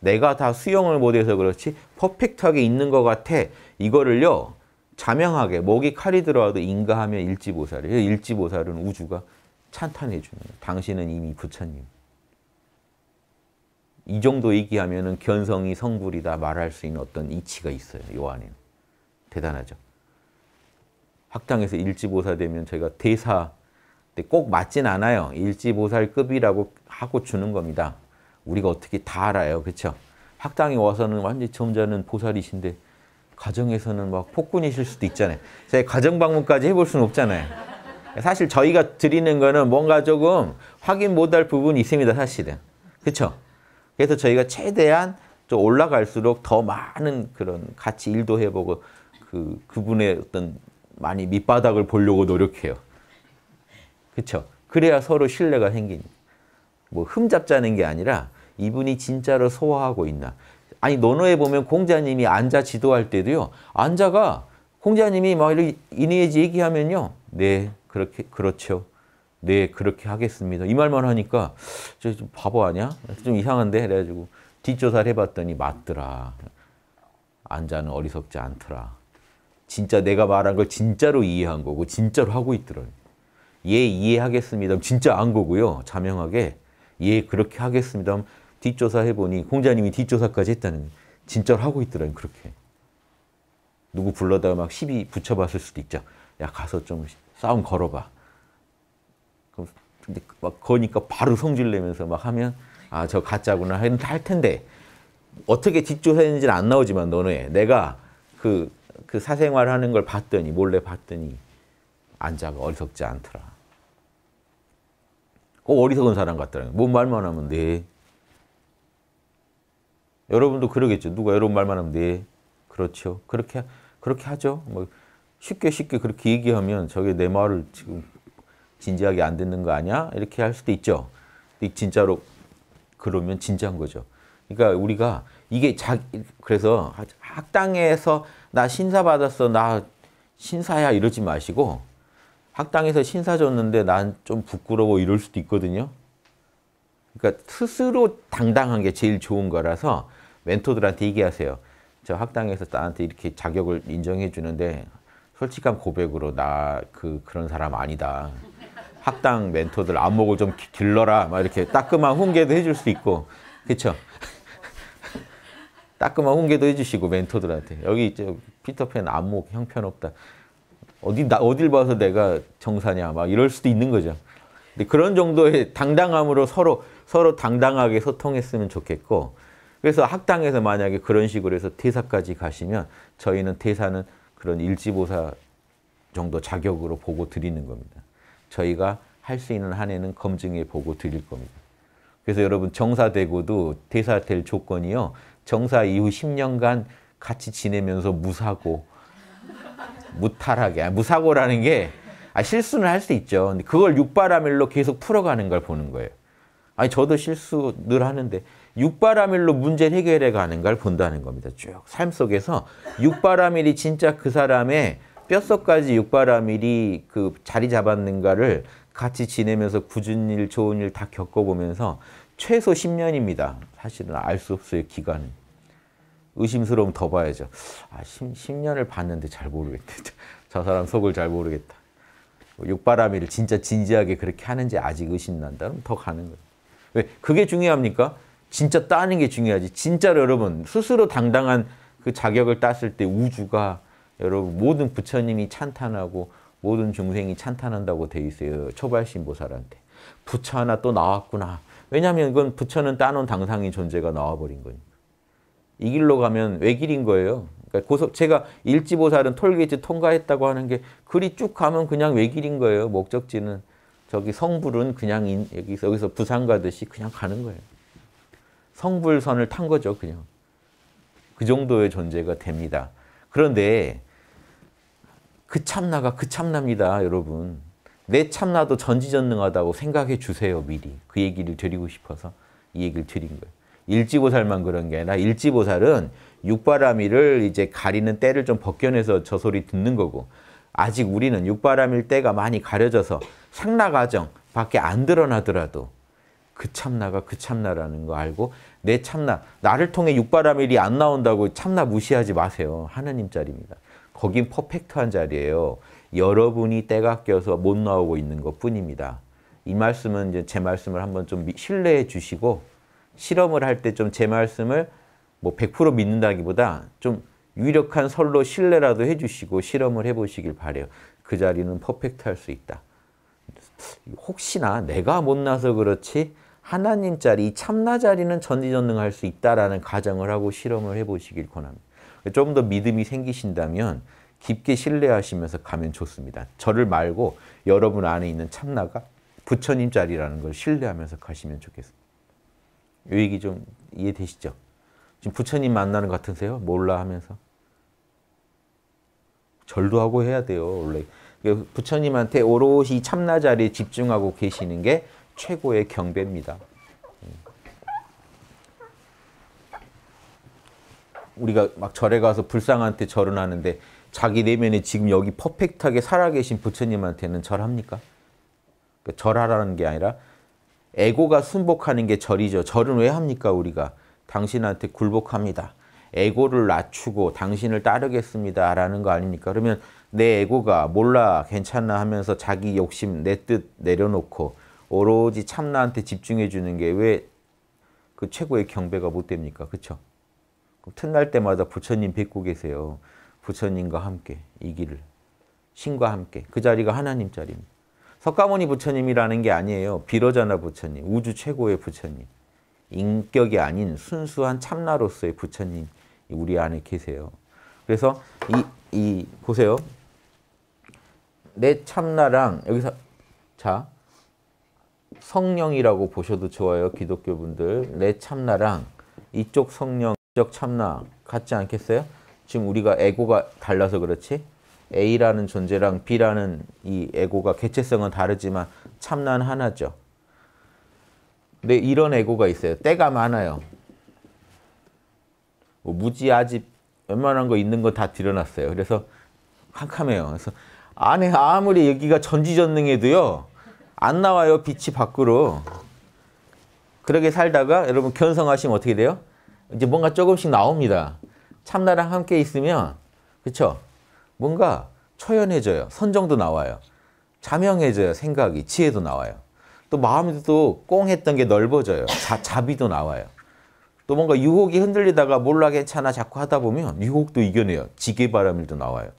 [SPEAKER 1] 내가 다 수용을 못해서 그렇지 퍼펙트하게 있는 것 같아. 이거를요 자명하게 목이 칼이 들어와도 인가하면 일지보살이에요. 일지보살은 우주가 찬탄해 주는 거예요. 당신은 이미 부처님. 이 정도 얘기하면 견성이 성불이다 말할 수 있는 어떤 이치가 있어요. 요한에 대단하죠. 학당에서 일지보사 되면 저희가 대사 꼭 맞진 않아요. 일지보살급이라고 하고 주는 겁니다. 우리가 어떻게 다 알아요. 그렇죠? 학당에 와서는 완전히 점자는 보살이신데 가정에서는 막 폭군이실 수도 있잖아요. 제 가정 방문까지 해볼 수는 없잖아요. 사실 저희가 드리는 거는 뭔가 조금 확인 못 할 부분이 있습니다. 사실은. 그렇죠? 그래서 저희가 최대한 좀 올라갈수록 더 많은 그런 같이 일도 해보고 그, 그분의 어떤 많이 밑바닥을 보려고 노력해요. 그렇죠? 그래야 서로 신뢰가 생기니 뭐 흠잡자는 게 아니라 이분이 진짜로 소화하고 있나. 아니 논어에 보면 공자님이 안자 지도할 때도요. 안자가 공자님이 막 이렇게 인해지 얘기하면요. 네, 그렇게 그렇죠. 네, 그렇게 하겠습니다. 이 말만 하니까 저좀 바보 아니야? 좀 이상한데? 그래가지고 뒷조사를 해봤더니 맞더라. 안자는 어리석지 않더라. 진짜 내가 말한 걸 진짜로 이해한 거고 진짜로 하고 있더라. 예, 이해하겠습니다. 진짜 안 거고요. 자명하게 예, 그렇게 하겠습니다. 뒷조사 해보니 공자님이 뒷조사까지 했다는 진짜로 하고 있더라. 그렇게. 누구 불러다가 막 시비 붙여봤을 수도 있죠. 야, 가서 좀 싸움 걸어봐. 근데 막 거니까 바로 성질 내면서 막 하면 아 저 가짜구나 하긴 할 텐데 어떻게 뒷조사했는지는 안 나오지만 너네 내가 그, 그 사생활 하는 걸 봤더니 몰래 봤더니 안 작아 어리석지 않더라. 꼭 어, 어리석은 사람 같더라뭔 말만 하면 네. 여러분도 그러겠죠. 누가 여러분 말만 하면 네. 그렇죠. 그렇게 그렇게 하죠. 뭐 쉽게 쉽게 그렇게 얘기하면 저게 내 말을 지금 진지하게 안 듣는 거 아니야? 이렇게 할 수도 있죠. 진짜로 그러면 진지한 거죠. 그러니까 우리가 이게 자 그래서 학당에서 나 신사 받았어 나 신사야 이러지 마시고 학당에서 신사 줬는데 난 좀 부끄러워 이럴 수도 있거든요. 그러니까 스스로 당당한 게 제일 좋은 거라서 멘토들한테 얘기하세요. 저 학당에서 나한테 이렇게 자격을 인정해 주는데 솔직한 고백으로 나 그 그런 사람 아니다. 학당 멘토들 안목을 좀 길러라. 막 이렇게 따끔한 훈계도 해줄 수 있고, 그렇죠? 따끔한 훈계도 해주시고 멘토들한테 여기 저 피터팬 안목 형편없다. 어디 나 어딜 봐서 내가 정사냐 막 이럴 수도 있는 거죠. 근데 그런 정도의 당당함으로 서로 서로 당당하게 소통했으면 좋겠고 그래서 학당에서 만약에 그런 식으로 해서 퇴사까지 가시면 저희는 퇴사는 그런 일지보사 정도 자격으로 보고 드리는 겁니다. 저희가 할 수 있는 한에는 검증해 보고 드릴 겁니다. 그래서 여러분 정사되고도 대사될 조건이요. 정사 이후 10년간 같이 지내면서 무사고 무탈하게 아, 무사고라는 게 아, 실수는 할 수 있죠. 근데 그걸 육바라밀로 계속 풀어가는 걸 보는 거예요. 아니 저도 실수 늘 하는데 육바라밀로 문제를 해결해 가는 걸 본다는 겁니다. 쭉 삶 속에서 육바라밀이 진짜 그 사람의 뼛속까지 육바라밀이 그 자리 잡았는가를 같이 지내면서 굳은 일, 좋은 일 다 겪어보면서 최소 10년입니다. 사실은 알 수 없어요, 기간은. 의심스러움 더 봐야죠. 아, 10, 년을 봤는데 잘 모르겠다. 저 사람 속을 잘 모르겠다. 뭐 육바라밀을 진짜 진지하게 그렇게 하는지 아직 의심난다. 그럼 더 가는 거예요. 왜? 그게 중요합니까? 진짜 따는 게 중요하지. 진짜로 여러분 스스로 당당한 그 자격을 땄을 때 우주가 여러분 모든 부처님이 찬탄하고 모든 중생이 찬탄한다고 돼 있어요. 초발신보살한테. 부처 하나 또 나왔구나. 왜냐하면 이건 부처는 따놓은 당상인 존재가 나와버린 거니까. 이 길로 가면 외길인 거예요. 그러니까 고속 제가 일지보살은 톨게이트 통과했다고 하는 게 그리 쭉 가면 그냥 외길인 거예요. 목적지는 저기 성불은 그냥 여기서 여기서 부산 가듯이 그냥 가는 거예요. 성불선을 탄 거죠, 그냥. 그 정도의 존재가 됩니다. 그런데 그 참나가 그 참납니다, 여러분. 내 참나도 전지전능하다고 생각해 주세요, 미리. 그 얘기를 드리고 싶어서 이 얘기를 드린 거예요. 일지보살만 그런 게 아니라 일지보살은 육바람이를 이제 가리는 때를 좀 벗겨내서 저 소리 듣는 거고 아직 우리는 육바람일 때가 많이 가려져서 상라가정 밖에 안 드러나더라도 그 참나가 그 참나라는 거 알고 내 참나, 나를 통해 육바람의 일이 안 나온다고 참나 무시하지 마세요. 하나님 자리입니다. 거긴 퍼펙트한 자리예요. 여러분이 때가 껴서 못 나오고 있는 것 뿐입니다. 이 말씀은 이제 제 말씀을 한번 좀 신뢰해 주시고 실험을 할 때 좀 제 말씀을 뭐 100% 믿는다기보다 좀 유력한 설로 신뢰라도 해주시고 실험을 해보시길 바래요. 그 자리는 퍼펙트할 수 있다. 혹시나 내가 못나서 그렇지 하나님 자리, 참나 자리는 전지전능할 수 있다라는 가정을 하고 실험을 해보시길 권합니다. 좀더 믿음이 생기신다면 깊게 신뢰하시면서 가면 좋습니다. 저를 말고 여러분 안에 있는 참나가 부처님 자리라는 걸 신뢰하면서 가시면 좋겠습니다. 이 얘기 좀 이해되시죠? 지금 부처님 만나는 같으세요? 몰라 하면서. 절도 하고 해야 돼요, 원래. 그러니까 부처님한테 오롯이 참나 자리에 집중하고 계시는 게 최고의 경배입니다. 음. 우리가 막 절에 가서 불쌍한테 절은 하는데 자기 내면에 지금 여기 퍼펙트하게 살아계신 부처님한테는 절합니까? 그러니까 절하라는 게 아니라 에고가 순복하는 게 절이죠. 절은 왜 합니까 우리가? 당신한테 굴복합니다. 에고를 낮추고 당신을 따르겠습니다 라는 거 아닙니까? 그러면 내 에고가 몰라 괜찮아 하면서 자기 욕심 내 뜻 내려놓고 오로지 참나한테 집중해 주는 게 왜 그 최고의 경배가 못 됩니까? 그렇죠? 틈날 때마다 부처님 뵙고 계세요. 부처님과 함께 이 길을 신과 함께 그 자리가 하나님 자리입니다. 석가모니 부처님이라는 게 아니에요. 비로자나 부처님, 우주 최고의 부처님, 인격이 아닌 순수한 참나로서의 부처님 우리 안에 계세요. 그래서 이, 이 보세요. 내 참나랑 여기서 자 성령이라고 보셔도 좋아요. 기독교 분들. 내 참나랑 이쪽 성령, 이 참나 같지 않겠어요? 지금 우리가 에고가 달라서 그렇지? A라는 존재랑 B라는 이 에고가 개체성은 다르지만 참나는 하나죠. 근데 이런 에고가 있어요. 때가 많아요. 뭐 무지아집 웬만한 거 있는 거다 들여놨어요. 그래서 캄캄해요. 그래서 안에 아무리 여기가 전지전능해도요. 안 나와요. 빛이 밖으로. 그렇게 살다가 여러분 견성하시면 어떻게 돼요? 이제 뭔가 조금씩 나옵니다. 참나랑 함께 있으면 그렇죠? 뭔가 처연해져요. 선정도 나와요. 자명해져요. 생각이. 지혜도 나와요. 또 마음도 또 꽁했던 게 넓어져요. 자, 자비도 나와요. 또 뭔가 유혹이 흔들리다가 몰라 괜찮아 자꾸 하다 보면 유혹도 이겨내요. 지게 바람일도 나와요.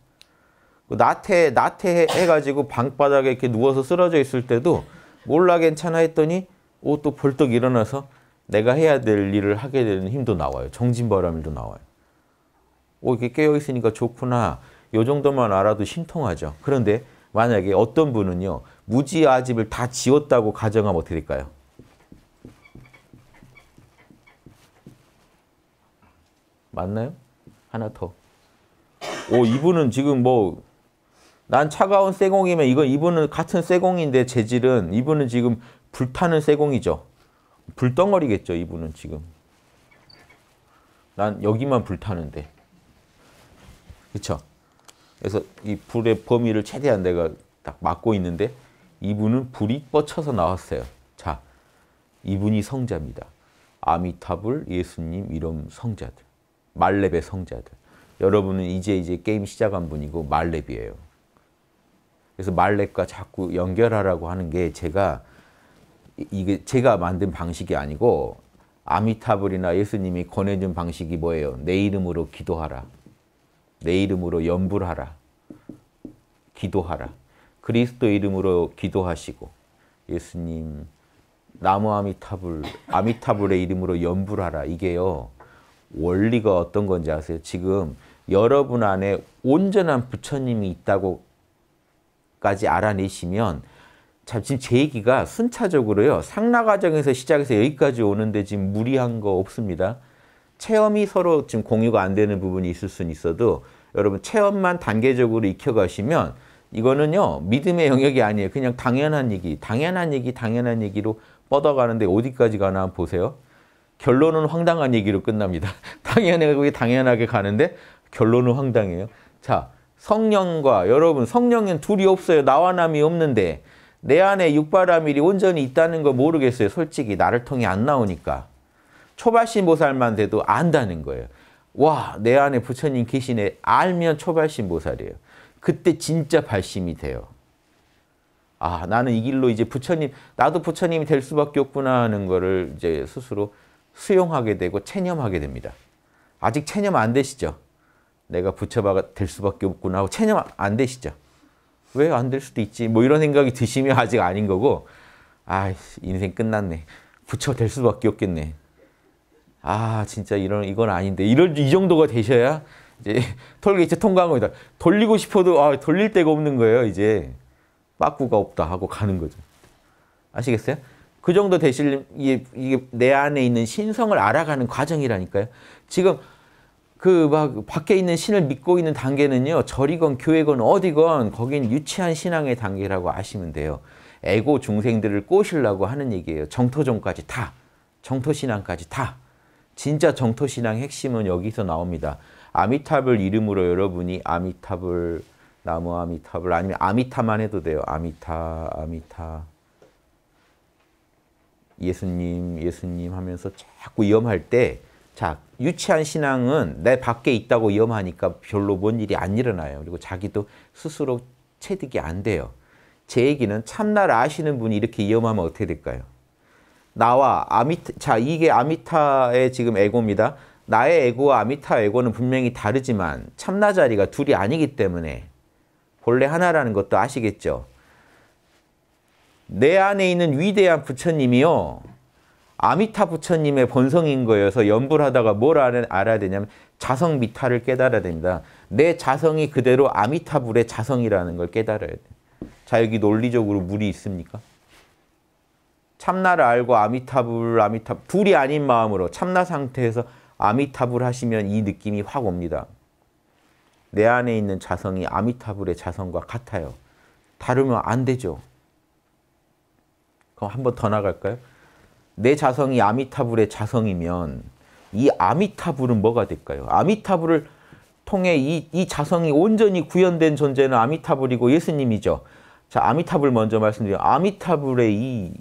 [SPEAKER 1] 그 나태 나태 해가지고 방바닥에 이렇게 누워서 쓰러져 있을 때도 몰라 괜찮아 했더니 옷또 벌떡 일어나서 내가 해야 될 일을 하게 되는 힘도 나와요. 정진바람도 나와요. 오 이렇게 깨어 있으니까 좋구나. 요 정도만 알아도 심통하죠. 그런데 만약에 어떤 분은요. 무지아집을 다 지웠다고 가정하면 어떻게 될까요? 맞나요? 하나 더. 오 이분은 지금 뭐난 차가운 쇠공이면 이거 이분은 같은 쇠공인데 재질은 이분은 지금 불타는 쇠공이죠. 불덩어리겠죠, 이분은 지금. 난 여기만 불타는데. 그렇죠? 그래서 이 불의 범위를 최대한 내가 딱 막고 있는데 이분은 불이 뻗쳐서 나왔어요. 자, 이분이 성자입니다. 아미타불, 예수님 이런 성자들. 말렙의 성자들. 여러분은 이제 이제 게임 시작한 분이고 말렙이에요. 그래서 말렉과 자꾸 연결하라고 하는 게 제가 이게 제가 만든 방식이 아니고 아미타불이나 예수님이 권해준 방식이 뭐예요? 내 이름으로 기도하라. 내 이름으로 연불하라. 기도하라. 그리스도 이름으로 기도하시고 예수님 나무 아미타불, 아미타불의 이름으로 연불하라. 이게요. 원리가 어떤 건지 아세요? 지금 여러분 안에 온전한 부처님이 있다고 까지 알아내시면 지금 제 얘기가 순차적으로요. 상라 과정에서 시작해서 여기까지 오는데 지금 무리한 거 없습니다. 체험이 서로 지금 공유가 안 되는 부분이 있을 수는 있어도 여러분 체험만 단계적으로 익혀가시면 이거는요. 믿음의 영역이 아니에요. 그냥 당연한 얘기, 당연한 얘기, 당연한 얘기로 뻗어가는데 어디까지 가나 보세요. 결론은 황당한 얘기로 끝납니다. 당연하게 당연하게 가는데 결론은 황당해요. 자, 성령과 여러분 성령은 둘이 없어요. 나와 남이 없는데 내 안에 육바라밀이 온전히 있다는 걸 모르겠어요. 솔직히 나를 통해 안 나오니까. 초발신 보살만 돼도 안다는 거예요. 와, 내 안에 부처님 계시네. 알면 초발신 보살이에요. 그때 진짜 발심이 돼요. 아, 나는 이 길로 이제 부처님, 나도 부처님이 될 수밖에 없구나 하는 거를 이제 스스로 수용하게 되고 체념하게 됩니다. 아직 체념 안 되시죠? 내가 부처가 될 수밖에 없구나 하고 체념 안 되시죠? 왜 안 될 수도 있지? 뭐 이런 생각이 드시면 아직 아닌 거고 아 인생 끝났네. 부처 될 수밖에 없겠네. 아 진짜 이런 이건 아닌데 이럴 이 정도가 되셔야 이제 톨게이트 통과한 겁니다. 돌리고 싶어도 아 돌릴 데가 없는 거예요. 이제 빠꾸가 없다 하고 가는 거죠. 아시겠어요? 그 정도 되실 이게, 이게 내 안에 있는 신성을 알아가는 과정이라니까요. 지금 그막 밖에 있는 신을 믿고 있는 단계는요. 절이건 교회건 어디건 거긴 유치한 신앙의 단계라고 아시면 돼요. 에고 중생들을 꼬시려고 하는 얘기예요. 정토종까지 다. 정토신앙까지 다. 진짜 정토신앙 핵심은 여기서 나옵니다. 아미탑을 이름으로 여러분이 아미탑을 나무 아미탑을 아니면 아미타만 해도 돼요. 아미타, 아미타. 예수님, 예수님 하면서 자꾸 위험할 때 자, 유치한 신앙은 내 밖에 있다고 위험하니까 별로 뭔 일이 안 일어나요. 그리고 자기도 스스로 체득이 안 돼요. 제 얘기는 참나 아시는 분이 이렇게 위험하면 어떻게 될까요? 나와 아미타, 자, 이게 아미타의 지금 에고입니다. 나의 에고와 아미타 에고는 분명히 다르지만 참나 자리가 둘이 아니기 때문에 본래 하나라는 것도 아시겠죠? 내 안에 있는 위대한 부처님이요. 아미타 부처님의 본성인 거여서 연불하다가 뭘 알아야 되냐면 자성 미타를 깨달아야 됩니다. 내 자성이 그대로 아미타불의 자성이라는 걸 깨달아야 돼. 자, 여기 논리적으로 물이 있습니까? 참나를 알고 아미타불, 아미타 불이 아닌 마음으로 참나 상태에서 아미타불 하시면 이 느낌이 확 옵니다. 내 안에 있는 자성이 아미타불의 자성과 같아요. 다르면 안 되죠. 그럼 한번 더 나갈까요? 내 자성이 아미타불의 자성이면 이 아미타불은 뭐가 될까요? 아미타불을 통해 이, 이 자성이 온전히 구현된 존재는 아미타불이고 예수님이죠. 자, 아미타불 먼저 말씀드려 아미타불의 이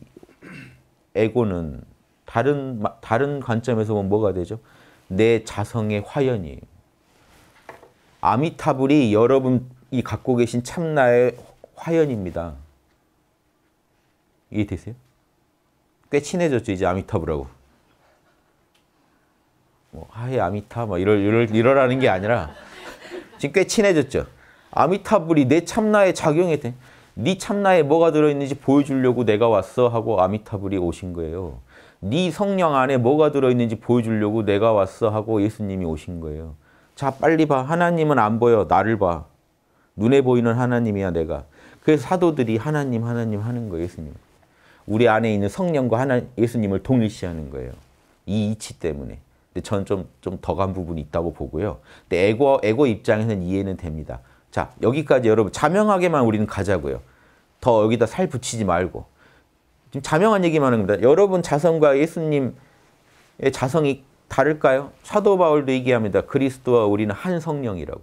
[SPEAKER 1] 에고는 다른, 다른 관점에서 보면 뭐가 되죠? 내 자성의 화연이에요. 아미타불이 여러분이 갖고 계신 참나의 화연입니다. 이해되세요? 꽤 친해졌죠 이제 아미타브라고. 뭐 하이 아미타 막 뭐, 이럴 이럴 이러라는 게 아니라 지금 꽤 친해졌죠. 아미타불이 내 참나에 작용했대. 네 참나에 뭐가 들어있는지 보여주려고 내가 왔어 하고 아미타불이 오신 거예요. 네 성령 안에 뭐가 들어있는지 보여주려고 내가 왔어 하고 예수님이 오신 거예요. 자 빨리 봐. 하나님은 안 보여. 나를 봐. 눈에 보이는 하나님이야 내가. 그래서 사도들이 하나님 하나님 하는 거예요. 예수님. 우리 안에 있는 성령과 하나 예수님을 동일시하는 거예요. 이 이치 때문에. 근데 저좀좀 더 간 부분이 있다고 보고요. 근데 에고 에고 입장에서는 이해는 됩니다. 자 여기까지 여러분 자명하게만 우리는 가자고요. 더 여기다 살 붙이지 말고 지금 자명한 얘기만 하는 겁니다. 여러분 자성과 예수님의 자성이 다를까요? 사도 바울도 얘기합니다. 그리스도와 우리는 한 성령이라고.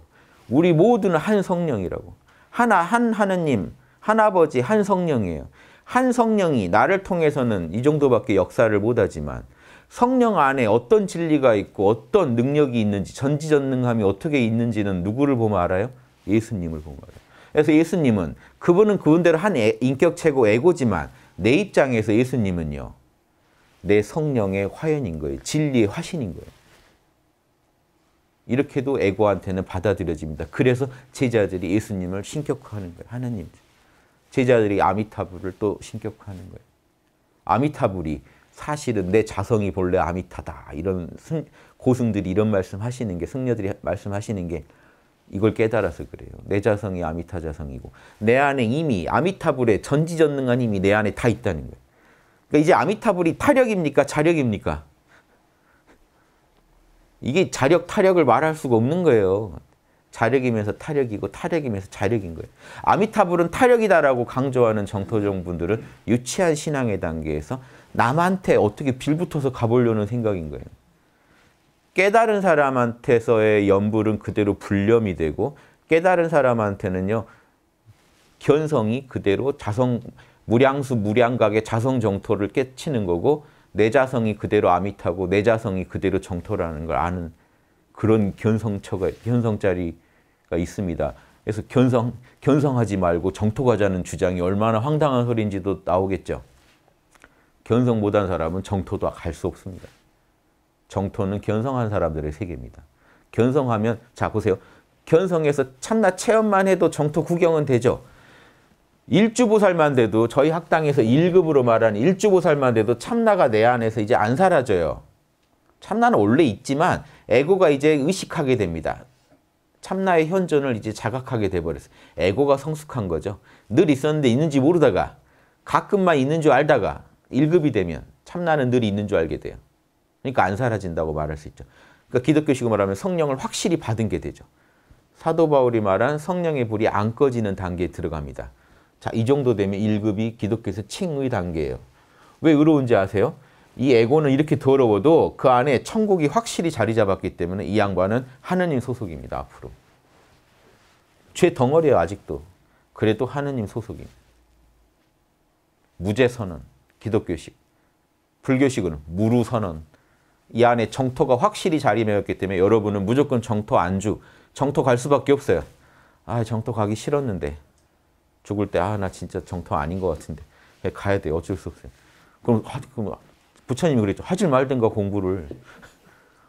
[SPEAKER 1] 우리 모두는 한 성령이라고. 하나 한 하느님, 한 아버지, 한 성령이에요. 한 성령이 나를 통해서는 이 정도밖에 역사를 못하지만 성령 안에 어떤 진리가 있고 어떤 능력이 있는지 전지전능함이 어떻게 있는지는 누구를 보면 알아요? 예수님을 보면 알아요. 그래서 예수님은 그분은 그분대로 한 애, 인격체고 에고지만 내 입장에서 예수님은요. 내 성령의 화연인 거예요. 진리의 화신인 거예요. 이렇게도 에고한테는 받아들여집니다. 그래서 제자들이 예수님을 신격화하는 거예요. 하나님. 제자들이 아미타불을 또 신격하는 거예요. 아미타불이 사실은 내 자성이 본래 아미타다. 이런 승, 고승들이 이런 말씀하시는 게 승려들이 말씀하시는 게 이걸 깨달아서 그래요. 내 자성이 아미타 자성이고 내 안에 이미 아미타불의 전지전능한 힘이 내 안에 다 있다는 거예요. 그러니까 이제 아미타불이 타력입니까? 자력입니까? 이게 자력, 타력을 말할 수가 없는 거예요. 자력이면서 타력이고 타력이면서 자력인 거예요. 아미타불은 타력이다라고 강조하는 정토종 분들은 유치한 신앙의 단계에서 남한테 어떻게 빌붙어서 가보려는 생각인 거예요. 깨달은 사람한테서의 연불은 그대로 불념이 되고 깨달은 사람한테는요. 견성이 그대로 자성 무량수 무량각의 자성 정토를 깨치는 거고 내 자성이 그대로 아미타고 내 자성이 그대로 정토라는 걸 아는 그런 견성처가 견성자리가 있습니다. 그래서 견성 견성하지 말고 정토가자는 주장이 얼마나 황당한 소리인지도 나오겠죠. 견성 못한 사람은 정토도 갈 수 없습니다. 정토는 견성한 사람들의 세계입니다. 견성하면 자 보세요. 견성에서 참나 체험만 해도 정토 구경은 되죠. 일주보살만 돼도 저희 학당에서 1급으로 말하는 일주보살만 돼도 참나가 내 안에서 이제 안 사라져요. 참나는 원래 있지만 에고가 이제 의식하게 됩니다. 참나의 현존을 이제 자각하게 돼버렸어요. 에고가 성숙한 거죠. 늘 있었는데 있는지 모르다가 가끔만 있는 줄 알다가 1급이 되면 참나는 늘 있는 줄 알게 돼요. 그러니까 안 사라진다고 말할 수 있죠. 그러니까 기독교식으로 말하면 성령을 확실히 받은 게 되죠. 사도 바울이 말한 성령의 불이 안 꺼지는 단계에 들어갑니다. 자, 이 정도 되면 1급이 기독교에서 칭의 단계예요. 왜 의로운지 아세요? 이 에고는 이렇게 더러워도 그 안에 천국이 확실히 자리 잡았기 때문에 이 양반은 하느님 소속입니다. 앞으로. 죄 덩어리예요. 아직도. 그래도 하느님 소속입니다. 무죄선언, 기독교식. 불교식은 무루선언. 이 안에 정토가 확실히 자리매었기 때문에 여러분은 무조건 정토 안주, 정토 갈 수밖에 없어요. 아, 정토 가기 싫었는데. 죽을 때, 아, 나 진짜 정토 아닌 것 같은데. 가야 돼 어쩔 수 없어요. 그럼, 아, 그럼 부처님이 그랬죠. 하질 말든가 공부를.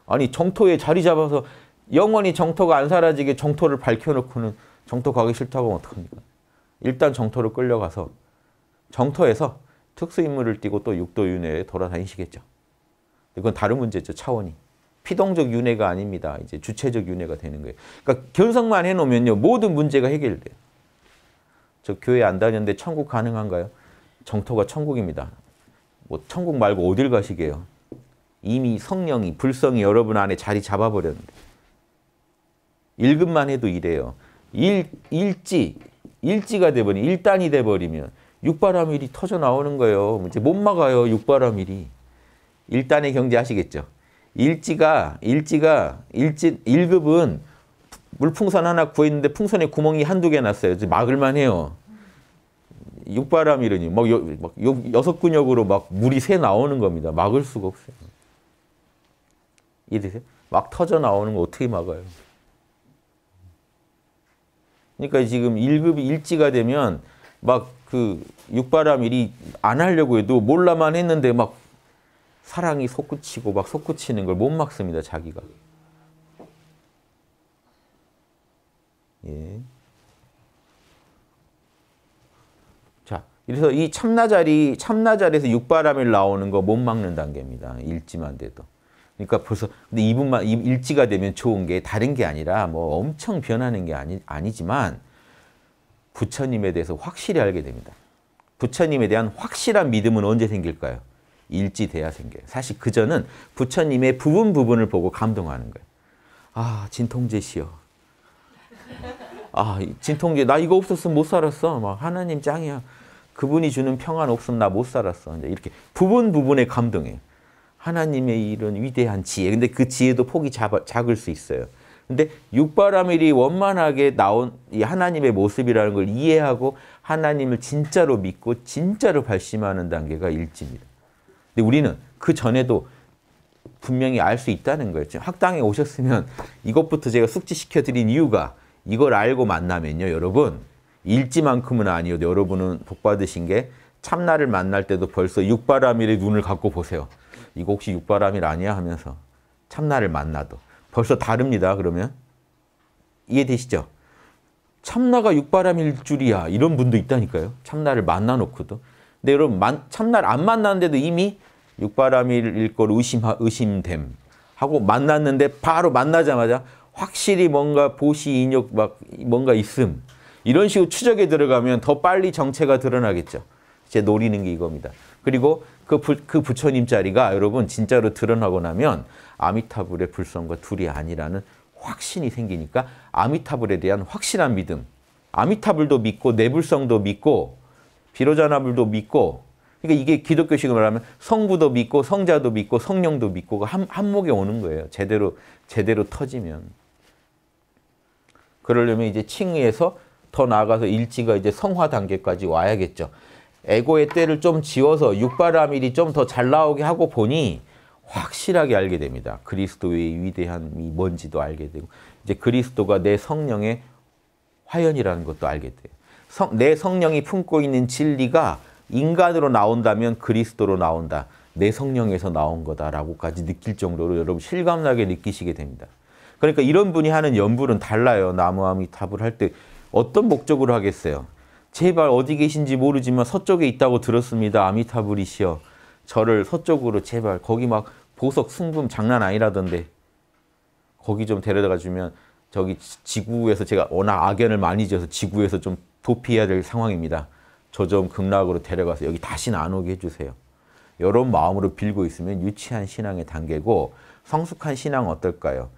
[SPEAKER 1] 아니 정토에 자리 잡아서 영원히 정토가 안 사라지게 정토를 밝혀놓고는 정토 가기 싫다고 하면 어떡합니까? 일단 정토로 끌려가서 정토에서 특수인물을 띠고 또 육도윤회에 돌아다니시겠죠. 이건 다른 문제죠. 차원이. 피동적 윤회가 아닙니다. 이제 주체적 윤회가 되는 거예요. 그러니까 견성만 해놓으면요. 모든 문제가 해결돼요. 저 교회 안 다녔는데 천국 가능한가요? 정토가 천국입니다. 뭐 천국 말고 어딜 가시게요? 이미 성령이, 불성이 여러분 안에 자리 잡아버렸는데. 읽음만 해도 이래요. 일, 일지, 일지가 돼버리면, 일단이 돼버리면 육바람일이 터져 나오는 거예요. 이제 못 막아요, 육바람일이. 일단의 경제 하시겠죠? 일지가, 일지가, 일지, 1급은 물풍선 하나 구했는데 풍선에 구멍이 한두 개 났어요. 막을만 해요. 육바람이러니 막, 여, 막 여, 섯 근육으로 막 물이 새 나오는 겁니다. 막을 수가 없어요. 이해되세요? 막 터져 나오는 거 어떻게 막아요? 그러니까 지금 1급이 일지가 되면 막 그 육바람일이 안 하려고 해도 몰라만 했는데 막 사랑이 솟구치고 막 솟구치는 걸 못 막습니다. 자기가. 예. 그래서 이 참나자리, 참나자리에서 육바람이 나오는 거 못 막는 단계입니다. 일지만 돼도. 그러니까 벌써 근데 이분만 일지가 되면 좋은 게 다른 게 아니라 뭐 엄청 변하는 게 아니, 아니지만 부처님에 대해서 확실히 알게 됩니다. 부처님에 대한 확실한 믿음은 언제 생길까요? 일지 돼야 생겨요. 사실 그전은 부처님의 부분 부분을 보고 감동하는 거예요. 아 진통제 시여. 아 진통제 나 이거 없었으면 못 살았어. 막 하나님 짱이야. 그분이 주는 평안 없으면 나 못 살았어. 이렇게 부분 부분에 감동해요. 하나님의 이런 위대한 지혜. 근데 그 지혜도 폭이 작아, 작을 수 있어요. 근데 육바라밀이 원만하게 나온 이 하나님의 모습이라는 걸 이해하고 하나님을 진짜로 믿고 진짜로 발심하는 단계가 일지입니다. 근데 우리는 그 전에도 분명히 알 수 있다는 거예요. 학당에 오셨으면 이것부터 제가 숙지시켜드린 이유가 이걸 알고 만나면요, 여러분. 일지만큼은 아니어도 여러분은 복 받으신 게 참나를 만날 때도 벌써 육바람일의 눈을 갖고 보세요. 이거 혹시 육바람일 아니야 하면서 참나를 만나도 벌써 다릅니다. 그러면 이해되시죠? 참나가 육바람일 줄이야 이런 분도 있다니까요. 참나를 만나놓고도. 근데 여러분 만, 참나를 안 만났는데도 이미 육바람일 걸 의심 의심됨 하고 만났는데 바로 만나자마자 확실히 뭔가 보시 인욕 막 뭔가 있음 이런 식으로 추적에 들어가면 더 빨리 정체가 드러나겠죠. 이제 노리는 게 이겁니다. 그리고 그, 부, 그 부처님 자리가 여러분 진짜로 드러나고 나면 아미타불의 불성과 둘이 아니라는 확신이 생기니까 아미타불에 대한 확실한 믿음. 아미타불도 믿고 내불성도 믿고 비로자나불도 믿고 그러니까 이게 기독교식으로 말하면 성부도 믿고 성자도 믿고 성령도 믿고 한, 한목에 오는 거예요. 제대로 제대로 터지면. 그러려면 이제 칭의에서 더 나아가서 일지가 이제 성화 단계까지 와야겠죠. 에고의 때를 좀 지워서 육바라밀이 좀 더 잘 나오게 하고 보니 확실하게 알게 됩니다. 그리스도의 위대함이 뭔지도 알게 되고 이제 그리스도가 내 성령의 화연이라는 것도 알게 돼요. 성, 내 성령이 품고 있는 진리가 인간으로 나온다면 그리스도로 나온다. 내 성령에서 나온 거다라고까지 느낄 정도로 여러분 실감나게 느끼시게 됩니다. 그러니까 이런 분이 하는 연불은 달라요. 나무함이 탑을 할때 어떤 목적으로 하겠어요? 제발 어디 계신지 모르지만 서쪽에 있다고 들었습니다. 아미타불이시여. 저를 서쪽으로 제발 거기 막 보석 순금 장난 아니라던데 거기 좀데려다 주면 저기 지구에서 제가 워낙 악연을 많이 지어서 지구에서 좀 도피해야 될 상황입니다. 저 좀 극락으로 데려가서 여기 다시는 안 오게 해주세요. 이런 마음으로 빌고 있으면 유치한 신앙의 단계고 성숙한 신앙 어떨까요?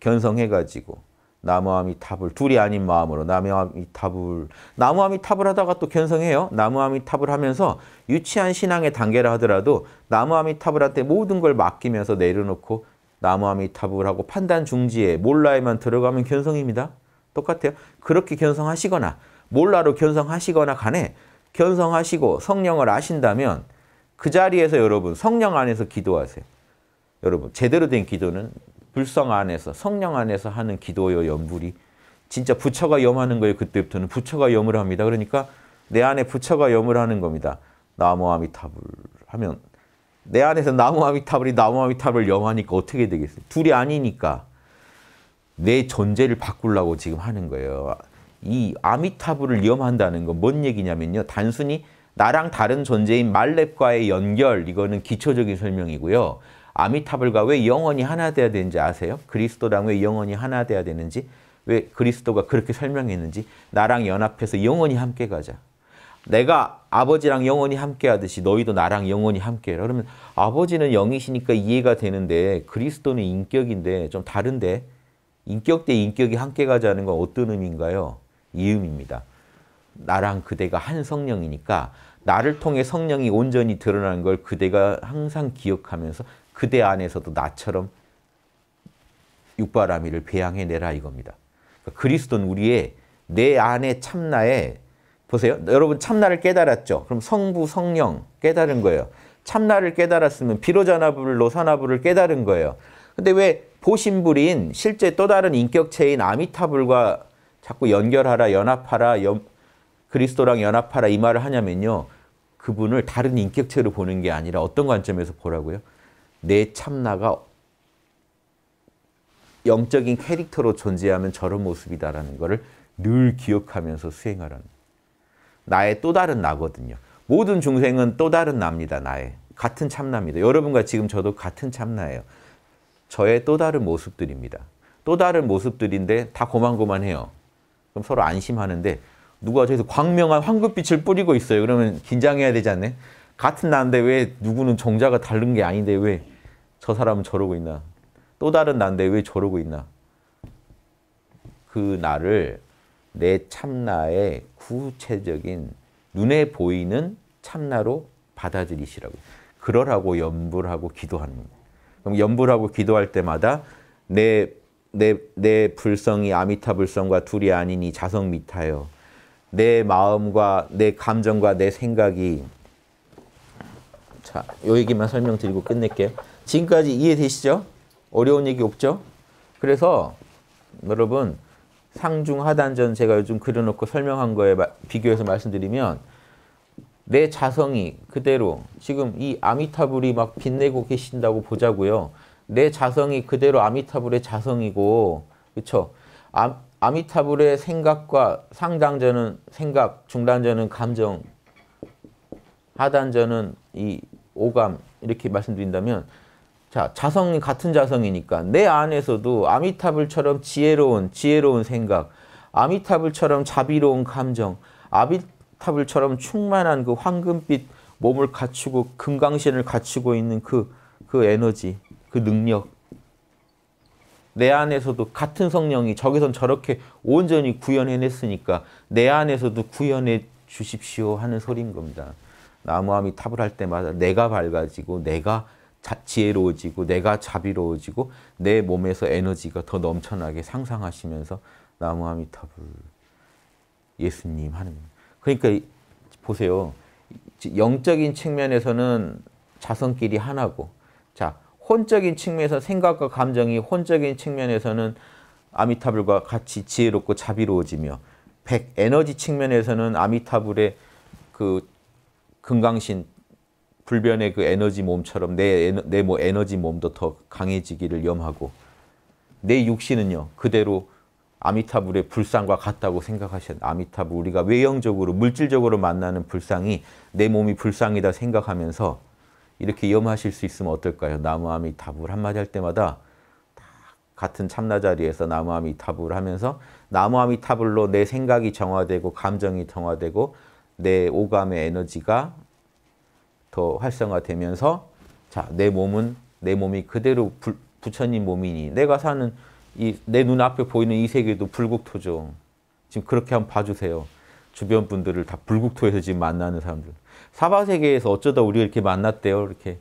[SPEAKER 1] 견성해가지고 나무함이 탑을 둘이 아닌 마음으로 나무함이 탑을 나무함이 탑을 하다가 또 견성해요. 나무함이 탑을 하면서 유치한 신앙의 단계라 하더라도 나무함이 탑을 할 때 모든 걸 맡기면서 내려놓고 나무함이 탑을 하고 판단 중지에 몰라에만 들어가면 견성입니다. 똑같아요. 그렇게 견성하시거나 몰라로 견성하시거나 간에 견성하시고 성령을 아신다면 그 자리에서 여러분 성령 안에서 기도하세요. 여러분 제대로 된 기도는 불성 안에서 성령 안에서 하는 기도요 염불이 진짜 부처가 염하는 거예요. 그때부터는 부처가 염을 합니다. 그러니까 내 안에 부처가 염을 하는 겁니다. 나무 아미타불 하면 내 안에서 나무 아미타불이 나무 아미타불 염하니까 어떻게 되겠어요? 둘이 아니니까 내 존재를 바꾸려고 지금 하는 거예요. 이 아미타불을 염한다는 건 뭔 얘기냐면요. 단순히 나랑 다른 존재인 말렙과의 연결, 이거는 기초적인 설명이고요. 아미타불과 왜 영원히 하나 돼야 되는지 아세요? 그리스도랑 왜 영원히 하나 돼야 되는지 왜 그리스도가 그렇게 설명했는지 나랑 연합해서 영원히 함께 가자. 내가 아버지랑 영원히 함께 하듯이 너희도 나랑 영원히 함께 해라. 그러면 아버지는 영이시니까 이해가 되는데 그리스도는 인격인데 좀 다른데 인격 대 인격이 함께 가자는 건 어떤 의미인가요? 이음입니다. 나랑 그대가 한 성령이니까 나를 통해 성령이 온전히 드러나걸 그대가 항상 기억하면서 그대 안에서도 나처럼 육바라미를 배양해내라 이겁니다. 그러니까 그리스도는 우리의 내 안에 참나에 보세요. 여러분 참나를 깨달았죠. 그럼 성부, 성령 깨달은 거예요. 참나를 깨달았으면 비로자나불, 로사나불을 깨달은 거예요. 근데 왜 보신불인 실제 또 다른 인격체인 아미타불과 자꾸 연결하라, 연합하라, 연, 그리스도랑 연합하라 이 말을 하냐면요. 그분을 다른 인격체로 보는 게 아니라 어떤 관점에서 보라고요? 내 참나가 영적인 캐릭터로 존재하면 저런 모습이다라는 것을 늘 기억하면서 수행하라는 나의 또 다른 나거든요. 모든 중생은 또 다른 나니다 나의. 같은 참나입니다. 여러분과 지금 저도 같은 참나예요. 저의 또 다른 모습들입니다. 또 다른 모습들인데 다 고만고만해요. 그럼 서로 안심하는데 누가 저기서 광명한 황금빛을 뿌리고 있어요. 그러면 긴장해야 되지 않나요? 같은 난데왜 누구는 정자가 다른 게 아닌데 왜 저 사람은 저러고 있나? 또 다른 나데왜 저러고 있나? 그 나를 내 참나의 구체적인 눈에 보이는 참나로 받아들이시라고. 그러라고 연불하고 기도하는 거예요. 그럼 연불하고 기도할 때마다 내, 내, 내 불성이 아미타 불성과 둘이 아니니 자성 미타요. 내 마음과 내 감정과 내 생각이 자, 요 얘기만 설명드리고 끝낼게요. 지금까지 이해되시죠? 어려운 얘기 없죠? 그래서 여러분 상중 하단전 제가 요즘 그려놓고 설명한 거에 비교해서 말씀드리면 내 자성이 그대로 지금 이 아미타불이 막 빛내고 계신다고 보자고요. 내 자성이 그대로 아미타불의 자성이고 그렇 아, 아미타불의 생각과 상당전은 생각, 중단전은 감정, 하단전은 이 오감 이렇게 말씀드린다면 자 자성이 같은 자성이니까 내 안에서도 아미타불처럼 지혜로운 지혜로운 생각 아미타불처럼 자비로운 감정 아미타불처럼 충만한 그 황금빛 몸을 갖추고 금강신을 갖추고 있는 그, 그 에너지 그 능력 내 안에서도 같은 성령이 저기선 저렇게 온전히 구현해냈으니까 내 안에서도 구현해 주십시오 하는 소리인 겁니다. 나무함이 탑을 할 때마다 내가 밝아지고 내가 지혜로워지고 내가 자비로워지고 내 몸에서 에너지가 더 넘쳐나게 상상하시면서 나무함이 탑을 예수님 하는 겁니다. 그러니까 보세요. 영적인 측면에서는 자성끼리 하나고 자 혼적인 측면에서 생각과 감정이 혼적인 측면에서는 아미타불과 같이 지혜롭고 자비로워지며 백 에너지 측면에서는 아미타불의 그 금강신 불변의 그 에너지 몸처럼 내내 뭐 에너지 몸도 더 강해지기를 염하고 내 육신은요 그대로 아미타불의 불상과 같다고 생각하셔 아미타불 우리가 외형적으로 물질적으로 만나는 불상이 내 몸이 불상이다 생각하면서 이렇게 염하실 수 있으면 어떨까요? 나무 아미타불 한마디 할 때마다 같은 참나 자리에서 나무 아미타불 하면서 나무 아미타불로 내 생각이 정화되고 감정이 정화되고 내 오감의 에너지가 더 활성화되면서 자, 내 몸은 내 몸이 그대로 부, 부처님 몸이니 내가 사는 이 내 눈앞에 보이는 이 세계도 불국토죠. 지금 그렇게 한번 봐주세요. 주변 분들을 다 불국토에서 지금 만나는 사람들. 사바세계에서 어쩌다 우리가 이렇게 만났대요. 이렇게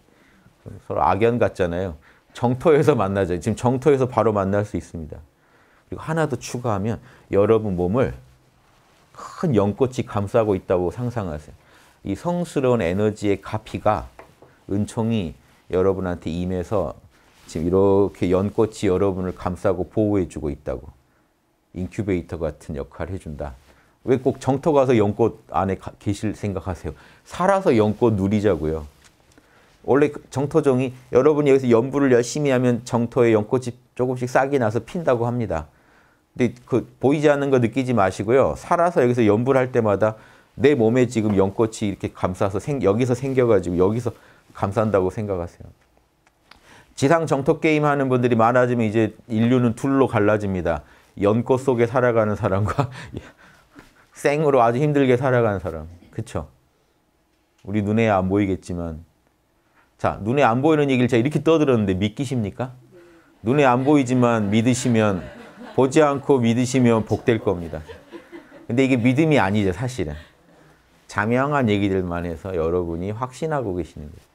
[SPEAKER 1] 서로 악연 같잖아요. 정토에서 만나죠. 지금 정토에서 바로 만날 수 있습니다. 그리고 하나 더 추가하면 여러분 몸을 큰 연꽃이 감싸고 있다고 상상하세요. 이 성스러운 에너지의 가피가 은총이 여러분한테 임해서 지금 이렇게 연꽃이 여러분을 감싸고 보호해주고 있다고 인큐베이터 같은 역할을 해준다. 왜 꼭 정터 가서 연꽃 안에 가, 계실 생각하세요? 살아서 연꽃 누리자고요. 원래 그 정토종이 여러분이 여기서 연구를 열심히 하면 정토의 연꽃이 조금씩 싹이 나서 핀다고 합니다. 근데 그 보이지 않는 거 느끼지 마시고요. 살아서 여기서 연불할 때마다 내 몸에 지금 연꽃이 이렇게 감싸서 생, 여기서 생겨가지고 여기서 감싼다고 생각하세요. 지상 정토 게임 하는 분들이 많아지면 이제 인류는 둘로 갈라집니다. 연꽃 속에 살아가는 사람과 생으로 아주 힘들게 살아가는 사람. 그쵸? 우리 눈에 안 보이겠지만 자, 눈에 안 보이는 얘기를 제가 이렇게 떠들었는데 믿기십니까? 눈에 안 보이지만 믿으시면 보지 않고 믿으시면 복될 겁니다. 근데 이게 믿음이 아니죠, 사실은. 자명한 얘기들만 해서 여러분이 확신하고 계시는 거예요.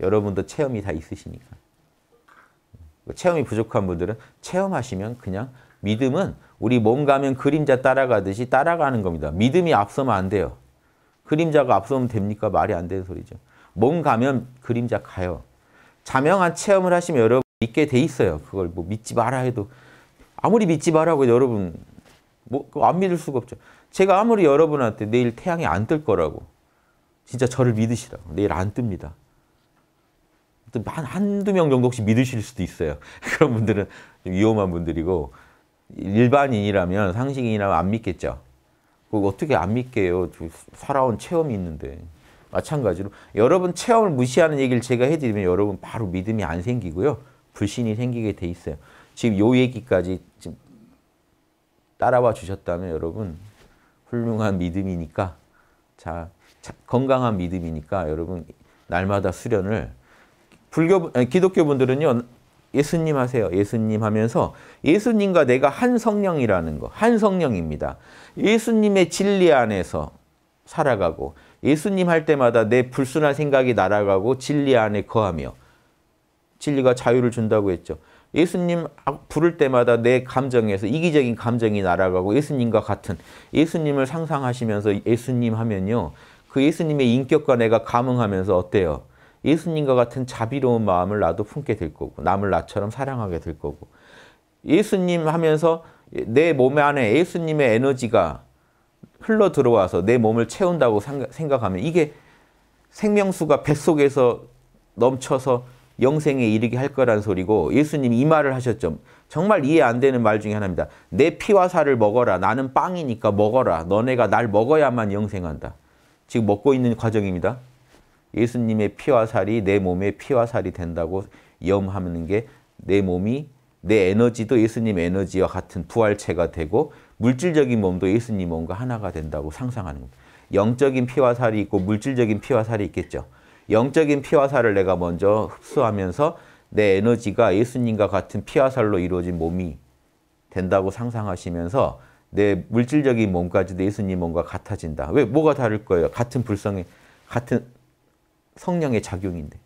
[SPEAKER 1] 여러분도 체험이 다 있으시니까. 체험이 부족한 분들은 체험하시면 그냥 믿음은 우리 몸 가면 그림자 따라가듯이 따라가는 겁니다. 믿음이 앞서면 안 돼요. 그림자가 앞서면 됩니까? 말이 안 되는 소리죠. 몸 가면 그림자 가요. 자명한 체험을 하시면 여러분 믿게 돼 있어요. 그걸 뭐 믿지 마라 해도 아무리 믿지 말라고 여러분 뭐안 믿을 수가 없죠. 제가 아무리 여러분한테 내일 태양이 안 뜰 거라고 진짜 저를 믿으시라고 내일 안 뜹니다. 한, 한두 명 정도 혹 믿으실 수도 있어요. 그런 분들은 위험한 분들이고 일반인이라면 상식인이라면 안 믿겠죠. 그 어떻게 안 믿게요. 살아온 체험이 있는데. 마찬가지로 여러분 체험을 무시하는 얘기를 제가 해드리면 여러분 바로 믿음이 안 생기고요. 불신이 생기게 돼 있어요. 지금 요 얘기까지 지금 따라와 주셨다면 여러분 훌륭한 믿음이니까 자, 자 건강한 믿음이니까 여러분 날마다 수련을 불교 기독교 분들은요 예수님 하세요. 예수님 하면서 예수님과 내가 한 성령이라는 거, 한 성령입니다. 예수님의 진리 안에서 살아가고 예수님 할 때마다 내 불순한 생각이 날아가고 진리 안에 거하며 진리가 자유를 준다고 했죠. 예수님 아, 부를 때마다 내 감정에서 이기적인 감정이 날아가고 예수님과 같은 예수님을 상상하시면서 예수님 하면요. 그 예수님의 인격과 내가 감흥하면서 어때요? 예수님과 같은 자비로운 마음을 나도 품게 될 거고 남을 나처럼 사랑하게 될 거고 예수님 하면서 내 몸 안에 예수님의 에너지가 흘러 들어와서 내 몸을 채운다고 생각하면 이게 생명수가 뱃속에서 넘쳐서 영생에 이르게 할 거란 소리고 예수님이 이 말을 하셨죠. 정말 이해 안 되는 말 중에 하나입니다. 내 피와 살을 먹어라. 나는 빵이니까 먹어라. 너네가 날 먹어야만 영생한다. 지금 먹고 있는 과정입니다. 예수님의 피와 살이 내 몸의 피와 살이 된다고 염하는 게 내 몸이 내 에너지도 예수님 에너지와 같은 부활체가 되고 물질적인 몸도 예수님 몸과 하나가 된다고 상상하는 겁니다. 영적인 피와 살이 있고 물질적인 피와 살이 있겠죠. 영적인 피와살을 내가 먼저 흡수하면서 내 에너지가 예수님과 같은 피와살로 이루어진 몸이 된다고 상상하시면서 내 물질적인 몸까지도 예수님 몸과 같아진다. 왜? 뭐가 다를 거예요? 같은 불성의, 같은 성령의 작용인데.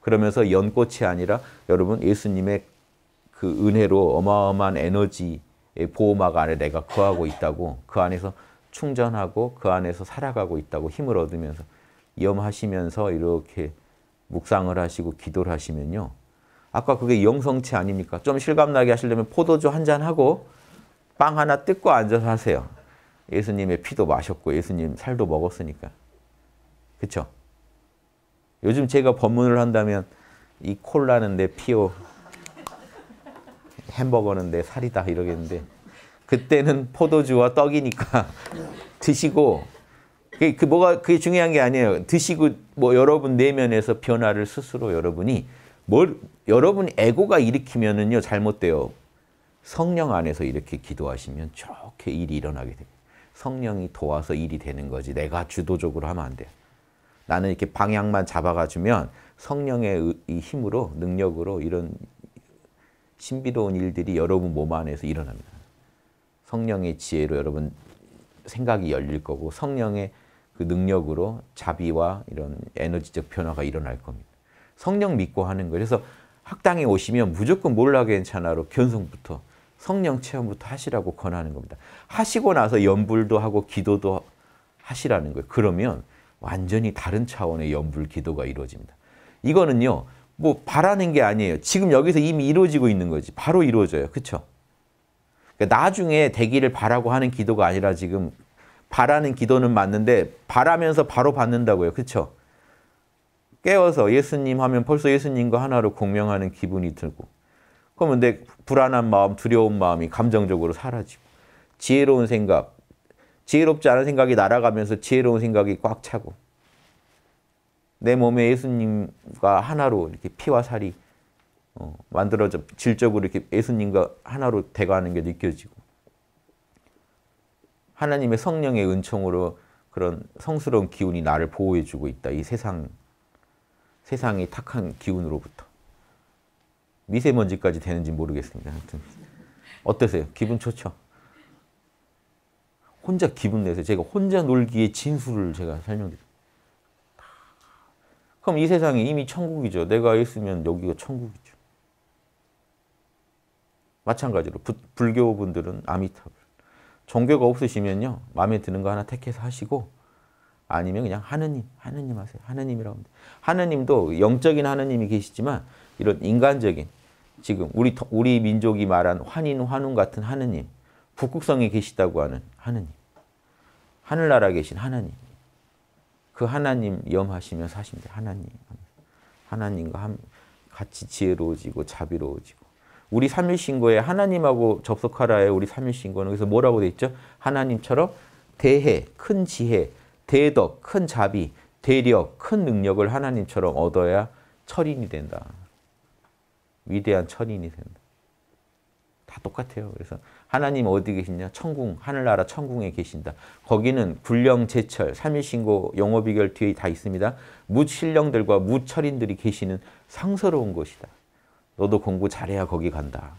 [SPEAKER 1] 그러면서 연꽃이 아니라 여러분 예수님의 그 은혜로 어마어마한 에너지의 보호막 안에 내가 거하고 있다고 그 안에서 충전하고 그 안에서 살아가고 있다고 힘을 얻으면서 염하시면서 이렇게 묵상을 하시고 기도를 하시면요. 아까 그게 영성체 아닙니까? 좀 실감나게 하시려면 포도주 한 잔하고 빵 하나 뜯고 앉아서 하세요. 예수님의 피도 마셨고 예수님 살도 먹었으니까. 그렇죠? 요즘 제가 법문을 한다면 이 콜라는 내 피요, 햄버거는 내 살이다 이러겠는데 그때는 포도주와 떡이니까 드시고 그, 그 뭐가 그게 중요한 게 아니에요. 드시고 뭐 여러분 내면에서 변화를 스스로 여러분이 뭘 여러분 에고가 일으키면은요 잘못돼요. 성령 안에서 이렇게 기도하시면 좋게 일이 일어나게 돼 성령이 도와서 일이 되는 거지 내가 주도적으로 하면 안돼 나는 이렇게 방향만 잡아가주면 성령의 힘으로 능력으로 이런 신비로운 일들이 여러분 몸 안에서 일어납니다. 성령의 지혜로 여러분 생각이 열릴 거고 성령의 그 능력으로 자비와 이런 에너지적 변화가 일어날 겁니다. 성령 믿고 하는 거예요. 그래서 학당에 오시면 무조건 몰라 괜찮아로 견성부터 성령 체험부터 하시라고 권하는 겁니다. 하시고 나서 연불도 하고 기도도 하시라는 거예요. 그러면 완전히 다른 차원의 연불 기도가 이루어집니다. 이거는요. 뭐 바라는 게 아니에요. 지금 여기서 이미 이루어지고 있는 거지. 바로 이루어져요. 그렇 그러니까 나중에 되기를 바라고 하는 기도가 아니라 지금 바라는 기도는 맞는데 바라면서 바로 받는다고요. 그렇죠? 깨워서 예수님 하면 벌써 예수님과 하나로 공명하는 기분이 들고 그러면 내 불안한 마음, 두려운 마음이 감정적으로 사라지고 지혜로운 생각, 지혜롭지 않은 생각이 날아가면서 지혜로운 생각이 꽉 차고 내 몸에 예수님과 하나로 이렇게 피와 살이 어, 만들어져 질적으로 이렇게 예수님과 하나로 돼가는 게 느껴지고 하나님의 성령의 은총으로 그런 성스러운 기운이 나를 보호해주고 있다. 이 세상, 세상이 탁한 기운으로부터. 미세먼지까지 되는지 모르겠습니다. 하여튼. 어떠세요? 기분 좋죠? 혼자 기분 내세요. 제가 혼자 놀기에 진수를 제가 설명드립니다. 그럼 이 세상이 이미 천국이죠. 내가 있으면 여기가 천국이죠. 마찬가지로 부, 불교분들은 아미타불. 종교가 없으시면요. 마음에 드는 거 하나 택해서 하시고 아니면 그냥 하느님, 하느님 하세요. 하느님이라고 합니다. 하느님도 영적인 하느님이 계시지만 이런 인간적인 지금 우리 우리 민족이 말한 환인, 환웅 같은 하느님 북극성에 계시다고 하는 하느님 하늘나라 계신 하나님 그 하나님 염하시며 사십니다. 하나님 하나님과 함, 같이 지혜로워지고 자비로워지고 우리 삼일신고에 하나님하고 접속하라에 우리 삼일신고는 그래서 뭐라고 돼 있죠? 하나님처럼 대해, 큰 지혜, 대덕, 큰 자비, 대력, 큰 능력을 하나님처럼 얻어야 철인이 된다. 위대한 철인이 된다. 다 똑같아요. 그래서 하나님 어디 계시냐? 천궁, 하늘나라 천궁에 계신다. 거기는 불령, 제철, 삼일신고, 영어비결 뒤에 다 있습니다. 무신령들과 무철인들이 계시는 상서로운 곳이다. 너도 공부 잘해야 거기 간다.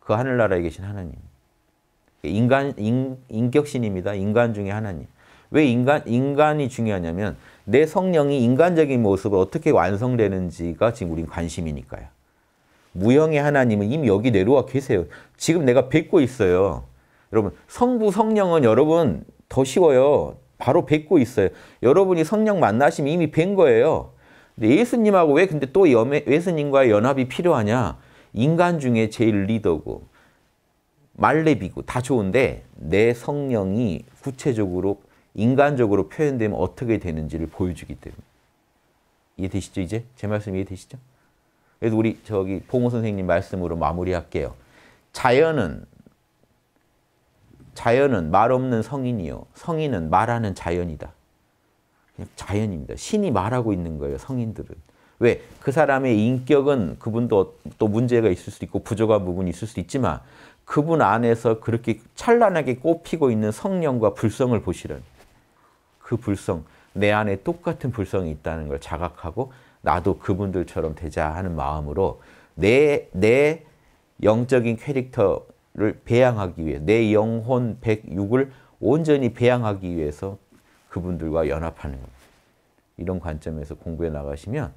[SPEAKER 1] 그 하늘나라에 계신 하나님. 인간, 인, 인격신입니다. 인간 중에 하나님. 왜 인간, 인간이 중요하냐면 내 성령이 인간적인 모습을 어떻게 완성되는지가 지금 우린 관심이니까요. 무형의 하나님은 이미 여기 내려와 계세요. 지금 내가 뵙고 있어요. 여러분 성부 성령은 여러분 더 쉬워요. 바로 뵙고 있어요. 여러분이 성령 만나시면 이미 뵌 거예요. 근데 예수님하고 왜 근데 또 예수님과의 연합이 필요하냐? 인간 중에 제일 리더고 말레비고 다 좋은데 내 성령이 구체적으로 인간적으로 표현되면 어떻게 되는지를 보여주기 때문에 이해되시죠 이제? 제 말씀 이해되시죠? 그래서 우리 저기 봉호 선생님 말씀으로 마무리할게요. 자연은 자연은 말 없는 성인이요. 성인은 말하는 자연이다. 자연입니다. 신이 말하고 있는 거예요. 성인들은. 왜? 그 사람의 인격은 그분도 또 문제가 있을 수 있고 부족한 부분이 있을 수 있지만 그분 안에서 그렇게 찬란하게 꽃피고 있는 성령과 불성을 보시는 그 불성, 내 안에 똑같은 불성이 있다는 걸 자각하고 나도 그분들처럼 되자 하는 마음으로 내, 내 영적인 캐릭터를 배양하기 위해 내 영혼 106을 온전히 배양하기 위해서 그분들과 연합하는 겁니다. 이런 관점에서 공부해 나가시면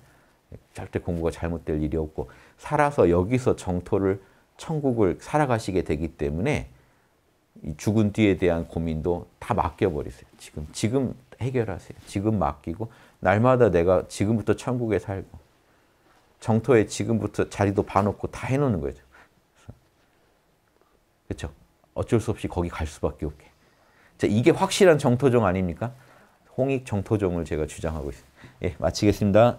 [SPEAKER 1] 절대 공부가 잘못될 일이 없고 살아서 여기서 정토를 천국을 살아가시게 되기 때문에 죽은 뒤에 대한 고민도 다 맡겨버리세요. 지금 지금 해결하세요. 지금 맡기고 날마다 내가 지금부터 천국에 살고 정토에 지금부터 자리도 봐놓고 다 해놓는 거죠. 그렇죠? 어쩔 수 없이 거기 갈 수밖에 없게. 자, 이게 확실한 정토종 아닙니까? 홍익 정토종을 제가 주장하고 있습니다. 예, 마치겠습니다.